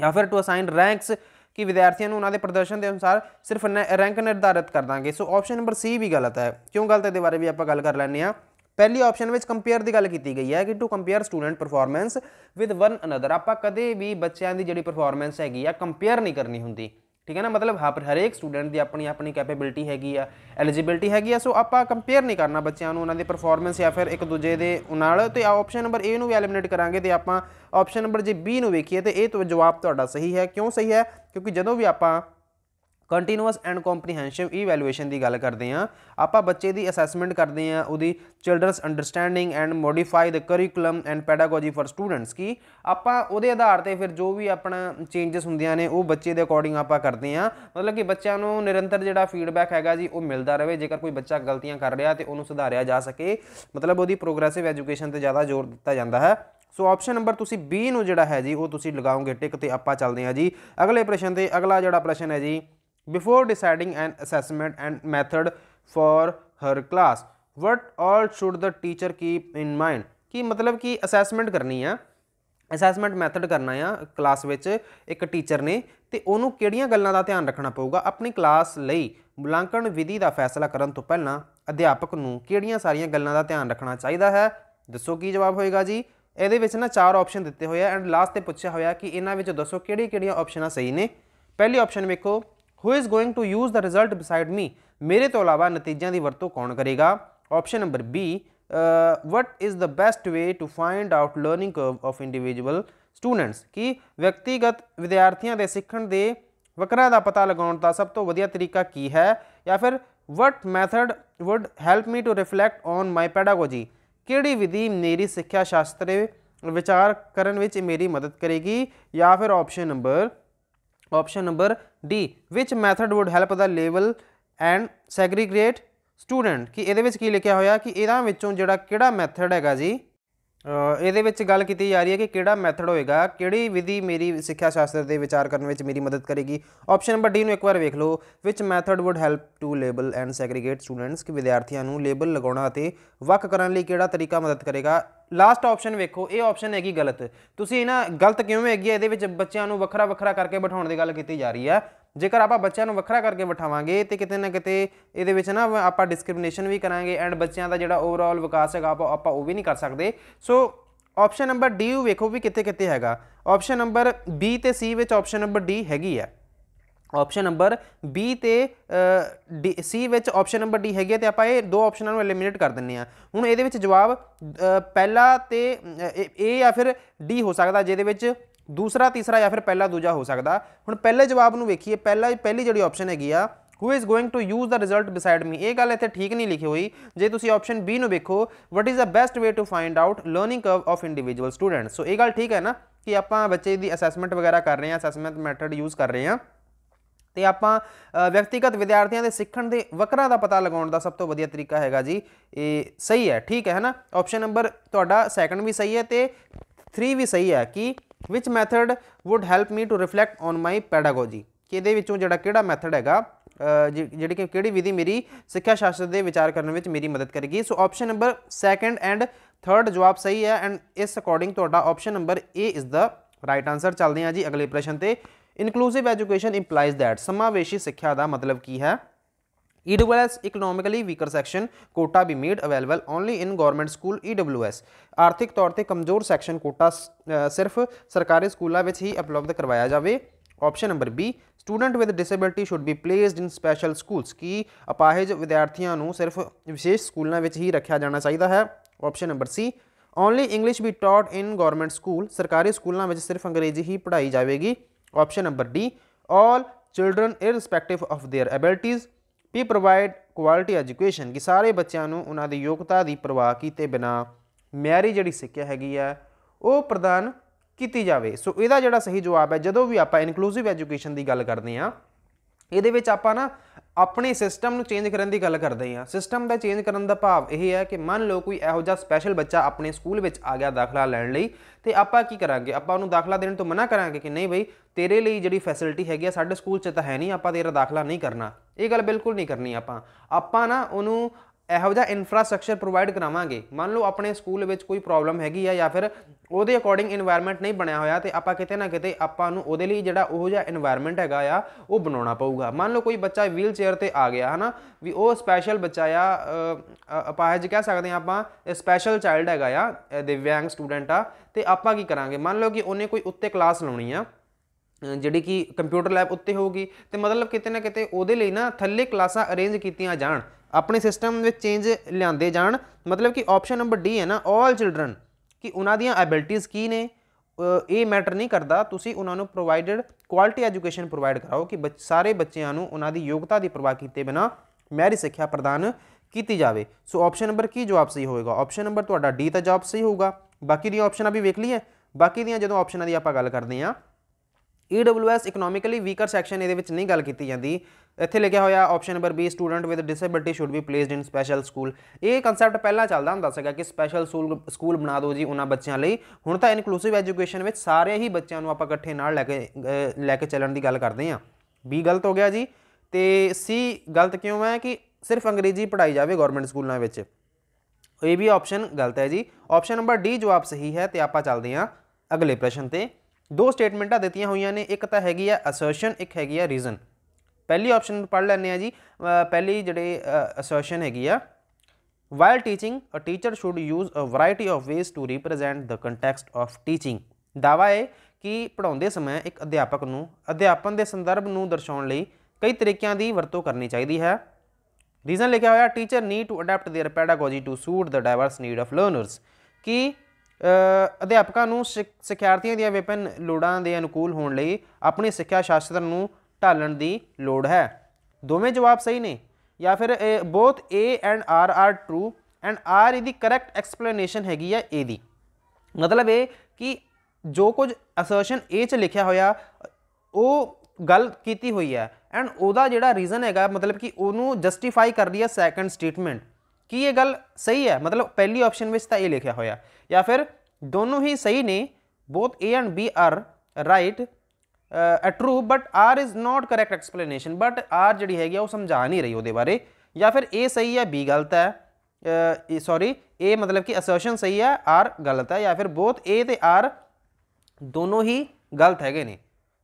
ਜਾਂ ਫਿਰ ਟੂ ਅਸਾਈਨ ਰੈਂਕਸ ਕਿ ਵਿਦਿਆਰਥੀਆਂ ਨੂੰ ਉਹਨਾਂ ਦੇ ਪ੍ਰਦਰਸ਼ਨ ਦੇ ਅਨੁਸਾਰ ਸਿਰਫ ਰੈਂਕ ਨਿਰਧਾਰਿਤ ਕਰ ਦਾਂਗੇ ਸੋ ਆਪਸ਼ਨ ਨੰਬਰ ਸੀ ਵੀ ਗਲਤ ਹੈ ਕਿਉਂ ਗਲਤ ਹੈ ਦੇ ਬਾਰੇ ਵੀ ਆਪਾਂ ਗੱਲ ਕਰ ਲੈਣੇ ਆ ਪਹਿਲੀ ਆਪਸ਼ਨ ਵਿੱਚ ਕੰਪੇਅਰ ਦੀ ਗੱਲ ਕੀਤੀ ਗਈ ਹੈ ਕਿ to compare student performance with one another ਆਪਾਂ ਕਦੇ ਵੀ ਬੱਚਿਆਂ ਦੀ ਜਿਹੜੀ ਪਰਫਾਰਮੈਂਸ ਹੈਗੀ ਆ ਕੰਪੇਅਰ ਨਹੀਂ ਕਰਨੀ ਹੁੰਦੀ ਠੀਕ ਹੈ ਨਾ ਮਤਲਬ ਹਰ ਹਰੇਕ ਸਟੂਡੈਂਟ ਦੀ ਆਪਣੀ ਆਪਣੀ ਕੈਪੇਬਿਲਿਟੀ ਹੈਗੀ ਆ ਐਲੀਜੀਬਿਲਟੀ ਹੈਗੀ ਆ ਸੋ ਆਪਾਂ ਕੰਪੇਅਰ ਨਹੀਂ ਕਰਨਾ ਬੱਚਿਆਂ ਨੂੰ ਉਹਨਾਂ ਦੀ ਪਰਫਾਰਮੈਂਸ ਜਾਂ ਫਿਰ ਇੱਕ ਦੂਜੇ ਦੇ ਨਾਲ ਤੇ ਆਪਸ਼ਨ ਨੰਬਰ A ਨੂੰ ਵੀ ਐਲੀਮੀਨੇਟ ਕਰਾਂਗੇ ਤੇ ਆਪਾਂ ਆਪਸ਼ਨ ਨੰਬਰ ਜੇ B ਨੂੰ ਵੇਖੀਏ ਤੇ ਇਹ ਜਵਾਬ ਤੁਹਾਡਾ ਸਹੀ ਹੈ ਕਿਉਂ ਸਹੀ ਹੈ ਕਿਉਂਕਿ ਜਦੋਂ ਵੀ ਆਪਾਂ ਕੰਟੀਨਿਊਸ ਐਂਡ ਕੰਪਰੀਹੈਂਸਿਵ ਇਵੈਲੂਏਸ਼ਨ ਦੀ ਗੱਲ ਕਰਦੇ ਆ ਆਪਾਂ ਬੱਚੇ ਦੀ ਅਸੈਸਮੈਂਟ ਕਰਦੇ ਆ ਉਹਦੀ children's understanding and modify the curriculum and pedagogy for students ਕੀ ਆਪਾਂ ਉਹਦੇ ਆਧਾਰ ਤੇ ਫਿਰ ਜੋ ਵੀ ਆਪਣਾ ਚੇਂजेस ਹੁੰਦੀਆਂ ਨੇ ਉਹ ਬੱਚੇ ਦੇ ਅਕੋਰਡਿੰਗ ਆਪਾਂ ਕਰਦੇ ਆ ਮਤਲਬ ਕਿ ਬੱਚਿਆਂ ਨੂੰ ਨਿਰੰਤਰ ਜਿਹੜਾ ਫੀਡਬੈਕ ਹੈਗਾ ਜੀ ਉਹ ਮਿਲਦਾ ਰਹੇ ਜੇਕਰ ਕੋਈ ਬੱਚਾ ਗਲਤੀਆਂ ਕਰ ਰਿਹਾ ਤੇ ਉਹਨੂੰ ਸੁਧਾਰਿਆ ਜਾ ਸਕੇ ਮਤਲਬ ਉਹਦੀ ਪ੍ਰੋਗਰੈਸਿਵ ਐਜੂਕੇਸ਼ਨ ਤੇ ਜ਼ਿਆਦਾ ਜ਼ੋਰ ਦਿੱਤਾ ਜਾਂਦਾ ਹੈ ਸੋ ਆਪਸ਼ਨ ਨੰਬਰ ਤੁਸੀਂ B ਨੂੰ ਜਿਹੜਾ ਹੈ ਜੀ ਉਹ ਤੁਸੀਂ ਲਗਾਓਗੇ ਟਿਕ ਤੇ ਆਪਾਂ ਚੱਲਦੇ ਆ ਜੀ ਅਗਲੇ ਪ੍ਰਸ਼ਨ ਤੇ ਅਗਲਾ ਜਿਹੜਾ ਪ੍ਰਸ਼ਨ ਹੈ ਜੀ before deciding an assessment and method for her class what all should the teacher keep in mind ਕਿ ਮਤਲਬ ਕਿ ਅਸੈਸਮੈਂਟ ਕਰਨੀ ਆ ਅਸੈਸਮੈਂਟ ਮੈਥਡ ਕਰਨਾ ਆ ਕਲਾਸ ਵਿੱਚ ਇੱਕ ਟੀਚਰ ਨੇ ਤੇ ਉਹਨੂੰ ਕਿਹੜੀਆਂ ਗੱਲਾਂ ਦਾ ਧਿਆਨ ਰੱਖਣਾ ਪਊਗਾ ਆਪਣੀ ਕਲਾਸ ਲਈ ਮੁਲਾਂਕਣ ਵਿਧੀ ਦਾ ਫੈਸਲਾ ਕਰਨ ਤੋਂ ਪਹਿਲਾਂ ਅਧਿਆਪਕ ਨੂੰ ਕਿਹੜੀਆਂ ਸਾਰੀਆਂ ਗੱਲਾਂ ਦਾ ਧਿਆਨ ਰੱਖਣਾ ਚਾਹੀਦਾ ਹੈ ਦੱਸੋ ਕੀ ਜਵਾਬ ਹੋਏਗਾ ਜੀ ਇਹਦੇ ਵਿੱਚ ਨਾ ਚਾਰ ਆਪਸ਼ਨ ਦਿੱਤੇ ਹੋਏ ਆ ਐਂਡ ਲਾਸਟ ਤੇ ਪੁੱਛਿਆ ਹੋਇਆ ਕਿ ਇਹਨਾਂ ਵਿੱਚ ਦੱਸੋ ਕਿਹੜੀ-ਕਿਹੜੀਆਂ ਆਪਸ਼ਨਾਂ ਸਹੀ ਨੇ ਪਹਿਲੀ ਆਪਸ਼ਨ ਵੇਖੋ who is going to use the result beside me ਮੇਰੇ ਤੋਂ ਇਲਾਵਾ ਨਤੀਜਿਆਂ ਦੀ ਵਰਤੋਂ ਕੌਣ ਕਰੇਗਾ option number B what is the best way to find out learning curve of individual students ਕਿ ਵਿਅਕਤੀਗਤ ਵਿਦਿਆਰਥੀਆਂ ਦੇ ਸਿੱਖਣ ਦੇ ਵਕਰਾਂ ਦਾ ਪਤਾ ਲਗਾਉਣ ਦਾ ਸਭ ਤੋਂ ਵਧੀਆ ਤਰੀਕਾ ਕੀ ਹੈ ਜਾਂ ਫਿਰ what method would help me to reflect on my pedagogy ਕਿਹੜੀ ਵਿਧੀ ਮੇਰੀ ਸਿੱਖਿਆ ਸ਼ਾਸਤਰੇ ਵਿਚਾਰ ਕਰਨ ਵਿੱਚ ਮੇਰੀ ਮਦਦ ਕਰੇਗੀ ਜਾਂ ਫਿਰ option number option number D which method would help the label and segregate student ਕਿ ਇਹਦੇ ਵਿੱਚ ਕੀ ਲਿਖਿਆ ਹੋਇਆ ਕਿ ਇਹਦਾ ਵਿੱਚੋਂ ਜਿਹੜਾ ਕਿਹੜਾ ਮੈਥਡ ਹੈਗਾ ਜੀ ਇਹਦੇ ਵਿੱਚ ਗੱਲ ਕੀਤੀ ਜਾ ਰਹੀ ਹੈ ਕਿ ਕਿਹੜਾ ਮੈਥਡ ਹੋਏਗਾ ਕਿਹੜੀ ਵਿਧੀ ਮੇਰੀ ਸਿੱਖਿਆ ਸ਼ਾਸਤਰ ਦੇ ਵਿਚਾਰ ਕਰਨ ਵਿੱਚ ਮੇਰੀ ਮਦਦ ਕਰੇਗੀ ਆਪਸ਼ਨ ਨੰਬਰ ਡੀ ਨੂੰ ਇੱਕ ਵਾਰ ਵੇਖ ਲਓ which method would help to label and segregate students ਕਿ ਵਿਦਿਆਰਥੀਆਂ ਨੂੰ ਲੇਬਲ ਲਗਾਉਣਾ ਅਤੇ ਵੱਖ ਕਰਨ ਲਈ ਕਿਹੜਾ ਤਰੀਕਾ ਮਦਦ ਕਰੇਗਾ ਲਾਸਟ ਆਪਸ਼ਨ ਵੇਖੋ ਇਹ ਆਪਸ਼ਨ ਹੈਗੀ ਗਲਤ ਤੁਸੀਂ ਨਾ ਗਲਤ ਕਿਉਂ ਹੈਗੀ ਇਹਦੇ ਵਿੱਚ ਬੱਚਿਆਂ ਨੂੰ ਵੱਖਰਾ ਵੱਖਰਾ ਕਰਕੇ ਬਿਠਾਉਣ ਦੀ ਗੱਲ ਕੀਤੀ ਜਾ ਰਹੀ ਹੈ ਜੇਕਰ ਆਪਾਂ ਬੱਚਿਆਂ ਨੂੰ ਵੱਖਰਾ ਕਰਕੇ ਬਿਠਾਵਾਂਗੇ ਤੇ ਕਿਤੇ ਨਾ ਕਿਤੇ ਇਹਦੇ ਵਿੱਚ ਨਾ ਆਪਾਂ ਡਿਸਕ੍ਰਿਮੀਨੇਸ਼ਨ ਵੀ ਕਰਾਂਗੇ ਐਂਡ ਬੱਚਿਆਂ ਦਾ ਜਿਹੜਾ ਓਵਰਆਲ ਵਿਕਾਸ ਹੈਗਾ ਆਪਾਂ ਆਪਾਂ ਉਹ ਵੀ ਨਹੀਂ ਕਰ ਸਕਦੇ ਸੋ ਆਪਸ਼ਨ ਨੰਬਰ ਡੀ ਵੇਖੋ ਵੀ ਕਿੱਥੇ ਕਿੱਥੇ ਹੈਗਾ ਆਪਸ਼ਨ ਨੰਬਰ ਬੀ ਤੇ ਸੀ ਵਿੱਚ ਆਪਸ਼ਨ ਨੰਬਰ ਡੀ ਹੈਗੀ ਆ ਆਪਸ਼ਨ ਨੰਬਰ ਬੀ ਤੇ ਸੀ ਵਿੱਚ ਆਪਸ਼ਨ ਨੰਬਰ ਡੀ ਹੈਗੀ ਤੇ ਆਪਾਂ ਇਹ ਦੋ ਆਪਸ਼ਨਾਂ ਨੂੰ ਐਲੀਮੀਨੇਟ ਕਰ ਦਿੰਨੇ ਆ ਹੁਣ ਇਹਦੇ ਵਿੱਚ ਜਵਾਬ ਪਹਿਲਾ ਤੇ ਏ ਜਾਂ ਫਿਰ ਡੀ ਹੋ ਸਕਦਾ ਜਿਹਦੇ ਵਿੱਚ ਦੂਸਰਾ ਤੀਸਰਾ ਜਾਂ ਫਿਰ ਪਹਿਲਾ ਦੂਜਾ ਹੋ ਸਕਦਾ ਹੁਣ ਪਹਿਲੇ ਜਵਾਬ ਨੂੰ ਵੇਖੀਏ ਪਹਿਲਾ ਪਹਿਲੀ ਜਿਹੜੀ ਆਪਸ਼ਨ ਹੈਗੀ ਆ who is going to use the result beside me ਇਹ ਗੱਲ ਇੱਥੇ ਠੀਕ ਨਹੀਂ ਲਿਖੀ ਹੋਈ ਜੇ ਤੁਸੀਂ ਆਪਸ਼ਨ B ਨੂੰ ਵੇਖੋ what is the best way to find out learning curve of individual students so ਇਹ ਗੱਲ ਠੀਕ ਹੈ ਨਾ ਕਿ ਆਪਾਂ ਬੱਚੇ ਦੀ ਅਸੈਸਮੈਂਟ ਵਗੈਰਾ ਕਰ ਰਹੇ ਹਾਂ ਅਸੈਸਮੈਂਟ ਮੈਥਡ ਯੂਜ਼ ਕਰ ਰਹੇ ਹਾਂ ਤੇ ਆਪਾਂ ਵਿਅਕਤੀਗਤ ਵਿਦਿਆਰਥੀਆਂ ਦੇ ਸਿੱਖਣ ਦੇ ਵਕਰਾਂ ਦਾ ਪਤਾ ਲਗਾਉਣ ਦਾ ਸਭ ਤੋਂ ਵਧੀਆ ਤਰੀਕਾ ਹੈਗਾ ਜੀ ਇਹ ਸਹੀ ਹੈ ਠੀਕ ਹੈ ਹੈ ਨਾ ਆਪਸ਼ਨ ਨੰਬਰ ਤੁਹਾਡਾ ਸੈਕੰਡ ਵੀ ਸਹੀ ਹੈ ਤੇ 3 ਵੀ ਸਹੀ ਹੈ ਕਿ which method would help me to reflect on my pedagogy ਕਿਹਦੇ ਵਿੱਚੋਂ ਜਿਹੜਾ ਕਿਹੜਾ ਮੈਥਡ ਹੈਗਾ ਜਿਹੜੀ ਕਿ ਕਿਹੜੀ ਵਿਧੀ ਮੇਰੀ ਸਿੱਖਿਆ ਸ਼ਾਸਤਰ ਦੇ ਵਿਚਾਰ ਕਰਨ ਵਿੱਚ ਮੇਰੀ ਮਦਦ ਕਰੇਗੀ so option number second and third ਜਵਾਬ ਸਹੀ ਹੈ ਐਂਡ ਇਸ ਅਕੋਰਡਿੰਗ ਤੁਹਾਡਾ option number A is the right answer ਚੱਲਦੇ ਹਾਂ ਜੀ ਅਗਲੇ ਪ੍ਰਸ਼ਨ ਤੇ ਇਨਕਲੂਸਿਵ ਐਜੂਕੇਸ਼ਨ ਇੰਪਲਾਈਜ਼ ਥੈਟ ਸਮਾਵੇਸ਼ੀ ਸਿੱਖਿਆ ਦਾ ਮਤਲਬ ਕੀ ਹੈ EWS economically weaker section quota be made available only in government school EWS ਆਰਥਿਕ ਤੌਰ ਤੇ ਕਮਜ਼ੋਰ ਸੈਕਸ਼ਨ ਕੋਟਾ ਸਿਰਫ ਸਰਕਾਰੀ ਸਕੂਲਾਂ ਵਿੱਚ ਹੀ ਉਪਲਬਧ ਕਰਵਾਇਆ ਜਾਵੇ option number B student with disability should be placed in special schools ਕੀ ਅਪਾਹਜ ਵਿਦਿਆਰਥੀਆਂ ਨੂੰ ਸਿਰਫ ਵਿਸ਼ੇਸ਼ ਸਕੂਲਾਂ ਵਿੱਚ ਹੀ ਰੱਖਿਆ ਜਾਣਾ ਚਾਹੀਦਾ ਹੈ option number C only English be taught in government school ਸਰਕਾਰੀ ਸਕੂਲਾਂ ਵਿੱਚ ਸਿਰਫ ਅੰਗਰੇਜ਼ੀ ਹੀ ਪੜ੍ਹਾਈ ਜਾਵੇਗੀ option number D all children irrespective of their abilities we provide quality education ਕਿ ਸਾਰੇ ਬੱਚਿਆਂ ਨੂੰ ਉਹਨਾਂ ਦੀ ਯੋਗਤਾ ਦੀ ਪਰਵਾਹ ਕੀਤੇ ਬਿਨਾ ਮਿਆਰੀ ਜਿਹੜੀ ਸਿੱਖਿਆ ਹੈਗੀ ਆ ਉਹ ਪ੍ਰਦਾਨ ਕੀਤੀ ਜਾਵੇ ਸੋ ਇਹਦਾ ਜਿਹੜਾ ਸਹੀ ਜਵਾਬ ਹੈ ਜਦੋਂ ਵੀ ਆਪਾਂ ਇਨਕਲੂਸਿਵ ਐਜੂਕੇਸ਼ਨ ਦੀ ਗੱਲ ਕਰਦੇ ਆ ਇਹਦੇ ਵਿੱਚ ਆਪਾਂ ਨਾ ਆਪਣੇ ਸਿਸਟਮ ਨੂੰ ਚੇਂਜ ਕਰਨ ਦੀ ਗੱਲ ਕਰਦੇ ਹਾਂ ਸਿਸਟਮ ਦਾ ਚੇਂਜ ਕਰਨ ਦਾ ਭਾਵ ਇਹ ਹੈ ਕਿ ਮੰਨ ਲਓ ਕੋਈ ਇਹੋ ਜਿਹਾ ਸਪੈਸ਼ਲ ਬੱਚਾ ਆਪਣੇ ਸਕੂਲ ਵਿੱਚ ਆ ਗਿਆ ਦਾਖਲਾ ਲੈਣ ਲਈ ਤੇ ਆਪਾਂ ਕੀ ਕਰਾਂਗੇ ਆਪਾਂ ਉਹਨੂੰ ਦਾਖਲਾ ਦੇਣ ਤੋਂ ਮਨਾ ਕਰਾਂਗੇ ਕਿ ਨਹੀਂ ਬਈ ਤੇਰੇ ਲਈ ਜਿਹੜੀ ਫੈਸਿਲਿਟੀ ਹੈਗੀ ਆ ਸਾਡੇ ਸਕੂਲ 'ਚ ਤਾਂ ਹੈ ਨਹੀਂ ਆਪਾਂ ਤੇਰਾ ਦਾਖਲਾ ਨਹੀਂ ਕਰਨਾ ਇਹ ਗੱਲ ਬਿਲਕੁਲ ਨਹੀਂ ਕਰਨੀ ਆਪਾਂ ਆਪਾਂ ਨਾ ਉਹਨੂੰ ਇਹੋ ਜਿਹਾ ਇਨਫਰਾਸਟ੍ਰਕਚਰ ਪ੍ਰੋਵਾਈਡ ਕਰਾਵਾਂਗੇ ਮੰਨ ਲਓ ਆਪਣੇ ਸਕੂਲ ਵਿੱਚ ਕੋਈ ਪ੍ਰੋਬਲਮ ਹੈਗੀ ਆ ਜਾਂ ਫਿਰ ਉਹਦੇ ਅਕੋਰਡਿੰਗ এনवायरमेंट ਨਹੀਂ ਬਣਿਆ ਹੋਇਆ ਤੇ ਆਪਾਂ ਕਿਤੇ ਨਾ ਕਿਤੇ ਆਪਾਂ ਨੂੰ ਉਹਦੇ ਲਈ ਜਿਹੜਾ ਉਹ ਜਿਹਾ এনवायरमेंट ਹੈਗਾ ਆ ਉਹ ਬਣਾਉਣਾ ਪਊਗਾ ਮੰਨ ਲਓ ਕੋਈ ਬੱਚਾ ਵੀਲ ਚੇਅਰ ਤੇ ਆ ਗਿਆ ਹਨਾ ਵੀ ਉਹ ਸਪੈਸ਼ਲ ਬੱਚਾ ਆ ਅਪਾਹਜ ਕਹਿ ਸਕਦੇ ਆ ਆਪਾਂ ਸਪੈਸ਼ਲ ਚਾਈਲਡ ਹੈਗਾ ਆ ਦਿਵਿਆਂਗ ਸਟੂਡੈਂਟ ਆ ਤੇ ਆਪਾਂ ਕੀ ਕਰਾਂਗੇ ਮੰਨ ਲਓ ਕਿ ਉਹਨੇ ਕੋਈ ਉੱਤੇ ਕਲਾਸ ਲਾਉਣੀ ਆ ਜਿਹੜੀ ਕਿ ਕੰਪਿਊਟਰ ਲੈਬ ਉੱਤੇ ਹੋਊਗੀ ਤੇ ਮਤਲਬ ਕਿਤੇ ਨਾ ਕਿਤੇ ਉਹਦੇ ਲਈ ਨਾ ਥੱਲੇ ਕਲਾਸਾਂ ਅਰੇਂਜ ਕੀਤੀਆਂ ਜਾਣ ਆਪਣੇ ਸਿਸਟਮ ਵਿੱਚ ਚੇਂਜ ਲਿਆਂਦੇ ਜਾਣ ਮਤਲਬ ਕਿ ਆਪਸ਼ਨ ਨੰਬਰ ਡੀ ਹੈ ਨਾ 올 ਚਿਲड्रन ਕਿ ਉਹਨਾਂ ਦੀਆਂ ਐਬਿਲਿਟੀਜ਼ ਕੀ ਨੇ ਇਹ ਮੈਟਰ ਨਹੀਂ ਕਰਦਾ ਤੁਸੀਂ ਉਹਨਾਂ ਨੂੰ ਪ੍ਰੋਵਾਈਡਡ ਕੁਆਲਿਟੀ ਐਜੂਕੇਸ਼ਨ ਪ੍ਰੋਵਾਈਡ ਕਰਾਓ ਕਿ ਸਾਰੇ ਬੱਚਿਆਂ ਨੂੰ ਉਹਨਾਂ ਦੀ ਯੋਗਤਾ ਦੀ ਪਰਵਾਹ ਕੀਤੇ ਬਿਨਾ ਮੈਰੀ ਸਿੱਖਿਆ ਪ੍ਰਦਾਨ ਕੀਤੀ ਜਾਵੇ ਸੋ ਆਪਸ਼ਨ ਨੰਬਰ ਕੀ ਜਵਾਬ ਸਹੀ ਹੋਏਗਾ ਆਪਸ਼ਨ ਨੰਬਰ ਤੁਹਾਡਾ ਡੀ ਤਾਂ ਜਵਾਬ ਸਹੀ ਹੋਊਗਾ ਬਾਕੀ ਦੀਆਂ ਆਪਸ਼ਨਾਂ ਵੀ ਵੇਖ ਲਈਏ ਬਾਕੀ ਦੀਆਂ ਜਦੋਂ ਆਪਸ਼ਨਾਂ ਦੀ ਆਪਾਂ ਗੱਲ ਕਰਦੇ ਹਾਂ EWS ਇਕਨੋਮਿਕਲੀ ਵੀਕਰ ਸੈਕਸ਼ਨ ਇਹਦੇ ਵਿੱਚ ਨਹੀਂ ਗੱਲ ਕੀਤੀ ਜਾਂਦੀ ਇੱਥੇ ਲਿਖਿਆ ਹੋਇਆ option number B student with disability should be placed in special school ਇਹ ਕਨਸੈਪਟ ਪਹਿਲਾਂ ਚੱਲਦਾ ਹੁੰਦਾ ਸੀਗਾ ਕਿ ਸਪੈਸ਼ਲ ਸਕੂਲ ਬਣਾ ਦਿਓ ਜੀ ਉਹਨਾਂ ਬੱਚਿਆਂ ਲਈ ਹੁਣ ਤਾਂ ਇਨਕਲੂਸਿਵ ਐਜੂਕੇਸ਼ਨ ਵਿੱਚ ਸਾਰੇ ਹੀ ਬੱਚਿਆਂ ਨੂੰ ਆਪਾਂ ਇਕੱਠੇ ਨਾਲ ਲੈ ਕੇ ਲੈ ਕੇ ਚੱਲਣ ਦੀ ਗੱਲ ਕਰਦੇ ਆਂ B ਗਲਤ ਹੋ ਗਿਆ ਜੀ ਤੇ C ਗਲਤ ਕਿਉਂ ਹੈ ਕਿ ਸਿਰਫ ਅੰਗਰੇਜ਼ੀ ਪੜਾਈ ਜਾਵੇ ਗਵਰਨਮੈਂਟ ਸਕੂਲਾਂ ਵਿੱਚ ਇਹ ਵੀ ਆਪਸ਼ਨ ਗਲਤ ਹੈ ਜੀ ਆਪਸ਼ਨ ਨੰਬਰ ਡੀ ਜਵਾਬ ਸਹੀ ਹੈ ਤੇ ਆਪਾਂ ਚੱਲਦੇ ਆਂ ਅਗਲੇ ਪ੍ਰਸ਼ਨ ਤੇ ਦੋ ਸਟੇਟਮੈਂਟਾਂ ਦਿੱਤੀਆਂ ਹੋਈਆਂ ਨੇ ਇੱਕ ਤਾਂ ਹੈਗੀ ਆ ਅਸਰਸ਼ਨ ਇੱਕ ਹੈਗੀ ਆ ਰੀਜ਼ਨ ਪਹਿਲੀ ਆਪਸ਼ਨ ਨੂੰ ਪੜ੍ਹ ਲੈਣੇ ਆ ਜੀ ਪਹਿਲੀ ਜਿਹੜੇ ਅਸਰਸ਼ਨ ਹੈਗੀ ਆ while teaching a teacher should use a variety of ways to represent the context of teaching ਦਾਵਾ ਹੈ ਕਿ ਪੜਾਉਂਦੇ ਸਮੇਂ ਇੱਕ ਅਧਿਆਪਕ ਨੂੰ ਅਧਿਆਪਨ ਦੇ ਸੰਦਰਭ ਨੂੰ ਦਰਸਾਉਣ ਲਈ ਕਈ ਤਰੀਕਿਆਂ ਦੀ ਵਰਤੋਂ ਕਰਨੀ ਚਾਹੀਦੀ ਹੈ ਰੀਜ਼ਨ ਲਿਖਿਆ ਹੋਇਆ teacher need to adapt their pedagogy to suit the diverse need of learners ਕਿ ਅਧਿਆਪਕਾਂ ਨੂੰ ਸਿੱਖਿਆਰਥੀਆਂ ਦੀਆਂ ਵਿਭਿੰਨ ਲੋੜਾਂ ਦੇ ਅਨੁਕੂਲ ਹੋਣ ਲਈ ਆਪਣੇ ਸਿੱਖਿਆ ਸ਼ਾਸਤਰ ਨੂੰ ਢਾਲਣ ਦੀ ਲੋੜ ਹੈ ਦੋਵੇਂ ਜਵਾਬ ਸਹੀ ਨੇ ਜਾਂ ਫਿਰ both A and R are true and R the correct explanation ਹੈਗੀ ਆ A ਦੀ ਮਤਲਬ ਇਹ ਕਿ ਜੋ ਕੁਝ ਅਸਰਸ਼ਨ A ਚ ਲਿਖਿਆ ਹੋਇਆ ਉਹ ਗੱਲ ਕੀਤੀ ਹੋਈ ਹੈ ਐਂਡ ਉਹਦਾ ਜਿਹੜਾ ਰੀਜ਼ਨ ਹੈਗਾ ਮਤਲਬ ਕਿ ਉਹਨੂੰ ਜਸਟੀਫਾਈ ਕਰ ਰਹੀ ਹੈ ਸੈਕੰਡ ਸਟੇਟਮੈਂਟ ਕਿ ਇਹ ਗੱਲ ਸਹੀ ਹੈ ਮਤਲਬ ਪਹਿਲੀ ਆਪਸ਼ਨ ਵਿੱਚ ਤਾਂ ਇਹ ਲਿਖਿਆ ਹੋਇਆ ਜਾਂ ਫਿਰ ਦੋਨੋਂ ਹੀ ਸਹੀ ਨੇ both A and B are right a true but R is not correct explanation but R ਜਿਹੜੀ ਹੈਗੀ ਆ ਉਹ ਸਮਝਾ ਨਹੀਂ ਰਹੀ ਉਹਦੇ ਬਾਰੇ ਜਾਂ ਫਿਰ ਏ ਸਹੀ ਹੈ ਬੀ ਗਲਤ ਹੈ ਸੌਰੀ ਏ ਮਤਲਬ ਕਿ ਅਸਰਸ਼ਨ ਸਹੀ ਹੈ ਆਰ ਗਲਤ ਹੈ ਜਾਂ ਫਿਰ ਬੋਥ ਏ ਤੇ ਆਰ ਦੋਨੋਂ ਹੀ ਗਲਤ ਹੈਗੇ ਨੇ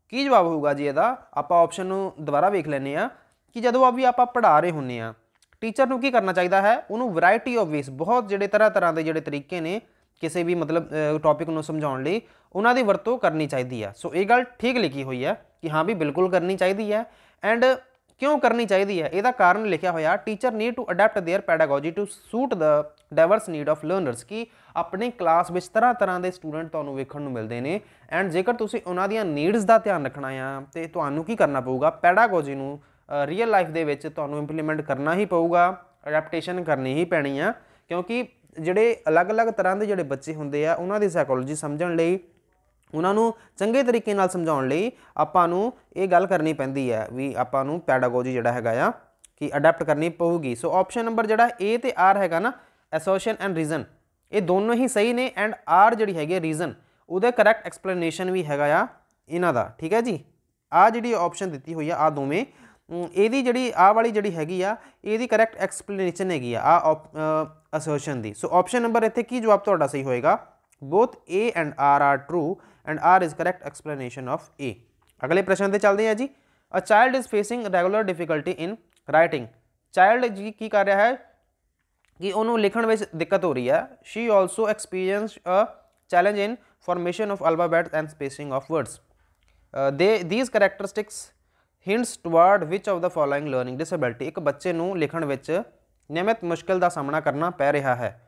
ਕੀ ਜਵਾਬ ਹੋਊਗਾ ਜੀ ਇਹਦਾ ਆਪਾਂ ਆਪਸ਼ਨ ਨੂੰ ਦੁਬਾਰਾ ਵੇਖ ਲੈਨੇ ਆ ਕਿ ਜਦੋਂ ਆ ਵੀ ਆਪਾਂ ਪੜ੍ਹਾ ਰਹੇ ਹੁੰਨੇ ਆ ਟੀਚਰ ਨੂੰ ਕੀ ਕਰਨਾ ਚਾਹੀਦਾ ਹੈ ਉਹਨੂੰ ਵੈਰਾਈਟੀ ਆਫ ਵੇਸ ਬਹੁਤ ਜਿਹੜੇ ਤਰ੍ਹਾਂ ਤਰ੍ਹਾਂ ਦੇ ਜਿਹੜੇ ਤਰੀਕੇ ਨੇ ਕਿਸੇ ਵੀ ਮਤਲਬ ਟੌਪਿਕ ਨੂੰ ਸਮਝਾਉਣ ਲਈ ਉਹਨਾਂ ਦੀ ਵਰਤੋਂ ਕਰਨੀ ਚਾਹੀਦੀ ਹੈ ਸੋ ਇਹ ਗੱਲ ਠੀਕ ਲਿਖੀ ਹੋਈ ਹੈ ਕਿ ਹਾਂ ਵੀ ਬਿਲਕੁਲ ਕਰਨੀ ਚਾਹੀਦੀ ਹੈ ਐਂਡ ਕਿਉਂ ਕਰਨੀ ਚਾਹੀਦੀ ਹੈ ਇਹਦਾ ਕਾਰਨ ਲਿਖਿਆ ਹੋਇਆ teacher need to adapt their pedagogy to suit the diverse need of learners ਕਿ ਆਪਣੇ ਕਲਾਸ ਵਿੱਚ ਤਰ੍ਹਾਂ-ਤਰ੍ਹਾਂ ਦੇ ਸਟੂਡੈਂਟ ਤੁਹਾਨੂੰ ਵੇਖਣ ਨੂੰ ਮਿਲਦੇ ਨੇ ਐਂਡ ਜੇਕਰ ਤੁਸੀਂ ਉਹਨਾਂ ਦੀਆਂ ਨੀਡਸ ਦਾ ਧਿਆਨ ਰੱਖਣਾ ਆ ਤੇ ਤੁਹਾਨੂੰ ਕੀ ਕਰਨਾ ਪਊਗਾ ਪੈਡਾਗੋਜੀ ਨੂੰ ਰੀਅਲ ਲਾਈਫ ਦੇ ਵਿੱਚ ਤੁਹਾਨੂੰ ਇੰਪਲੀਮੈਂਟ ਕਰਨਾ ਹੀ ਪਊਗਾ ਅਡਾਪਟੇਸ਼ਨ ਕਰਨੀ ਹੀ ਪੈਣੀ ਆ ਕਿਉਂਕਿ ਜਿਹੜੇ ਅਲੱਗ-ਅਲੱਗ ਤਰ੍ਹਾਂ ਦੇ ਜਿਹੜੇ ਬੱਚੇ ਹੁੰਦੇ ਆ ਉਹਨਾਂ ਦੀ ਸਾਈਕੋਲੋਜੀ ਸਮਝਣ ਲਈ ਉਹਨਾਂ ਨੂੰ ਚੰਗੇ ਤਰੀਕੇ ਨਾਲ ਸਮਝਾਉਣ ਲਈ ਆਪਾਂ ਨੂੰ ਇਹ ਗੱਲ ਕਰਨੀ ਪੈਂਦੀ ਹੈ ਵੀ ਆਪਾਂ ਨੂੰ ਪੈਡਾਗੋਜੀ ਜਿਹੜਾ ਹੈਗਾ ਆ ਕਿ ਅਡਾਪਟ ਕਰਨੀ ਪਊਗੀ ਸੋ ਆਪਸ਼ਨ ਨੰਬਰ ਜਿਹੜਾ A ਤੇ R ਹੈਗਾ ਨਾ ਐਸੋਸੀਏਸ਼ਨ ਐਂਡ ਰੀਜ਼ਨ ਇਹ ਦੋਨੋਂ ਹੀ ਸਹੀ ਨੇ ਐਂਡ R ਜਿਹੜੀ ਹੈਗੀ ਰੀਜ਼ਨ ਉਹਦੇ ਕਰੈਕਟ ਐਕਸਪਲੇਨੇਸ਼ਨ ਵੀ ਹੈਗਾ ਆ ਇਹਨਾਂ ਦਾ ਠੀਕ ਹੈ ਜੀ ਆ ਜਿਹੜੀ ਆਪਸ਼ਨ ਦਿੱਤੀ ਹੋਈ ਆ ਆ ਦੋਵੇਂ ਇਹਦੀ ਜਿਹੜੀ ਆ ਵਾਲੀ ਜਿਹੜੀ ਹੈਗੀ ਆ ਇਹਦੀ ਕਰੈਕਟ ਐਕਸਪਲੇਨੇਸ਼ਨ ਹੈਗੀ ਆ ਆ ਅਸਰਸ਼ਨ ਦੀ ਸੋ ਆਪਸ਼ਨ ਨੰਬਰ ਇੱਥੇ ਕੀ ਜਵਾਬ ਤੁਹਾਡਾ ਸਹੀ ਹੋਏਗਾ both A and R are true and R is correct explanation of A ਅਗਲੇ ਪ੍ਰਸ਼ਨ ਤੇ ਚੱਲਦੇ ਹਾਂ ਜੀ a child is facing regular difficulty in writing child ਜੀ ਕੀ ਕਰ ਰਿਹਾ ਹੈ ਕਿ ਉਹਨੂੰ ਲਿਖਣ ਵਿੱਚ ਦਿੱਕਤ ਹੋ ਰਹੀ ਹੈ she also experience a challenge in formation of alphabets and spacing of words ਦੇ these characteristics hints toward which of the following learning disability ਇੱਕ ਬੱਚੇ ਨੂੰ ਲਿਖਣ ਵਿੱਚ ਨਿਯਮਿਤ ਮੁਸ਼ਕਲ ਦਾ ਸਾਹਮਣਾ ਕਰਨਾ ਪੈ ਰਿਹਾ ਹੈ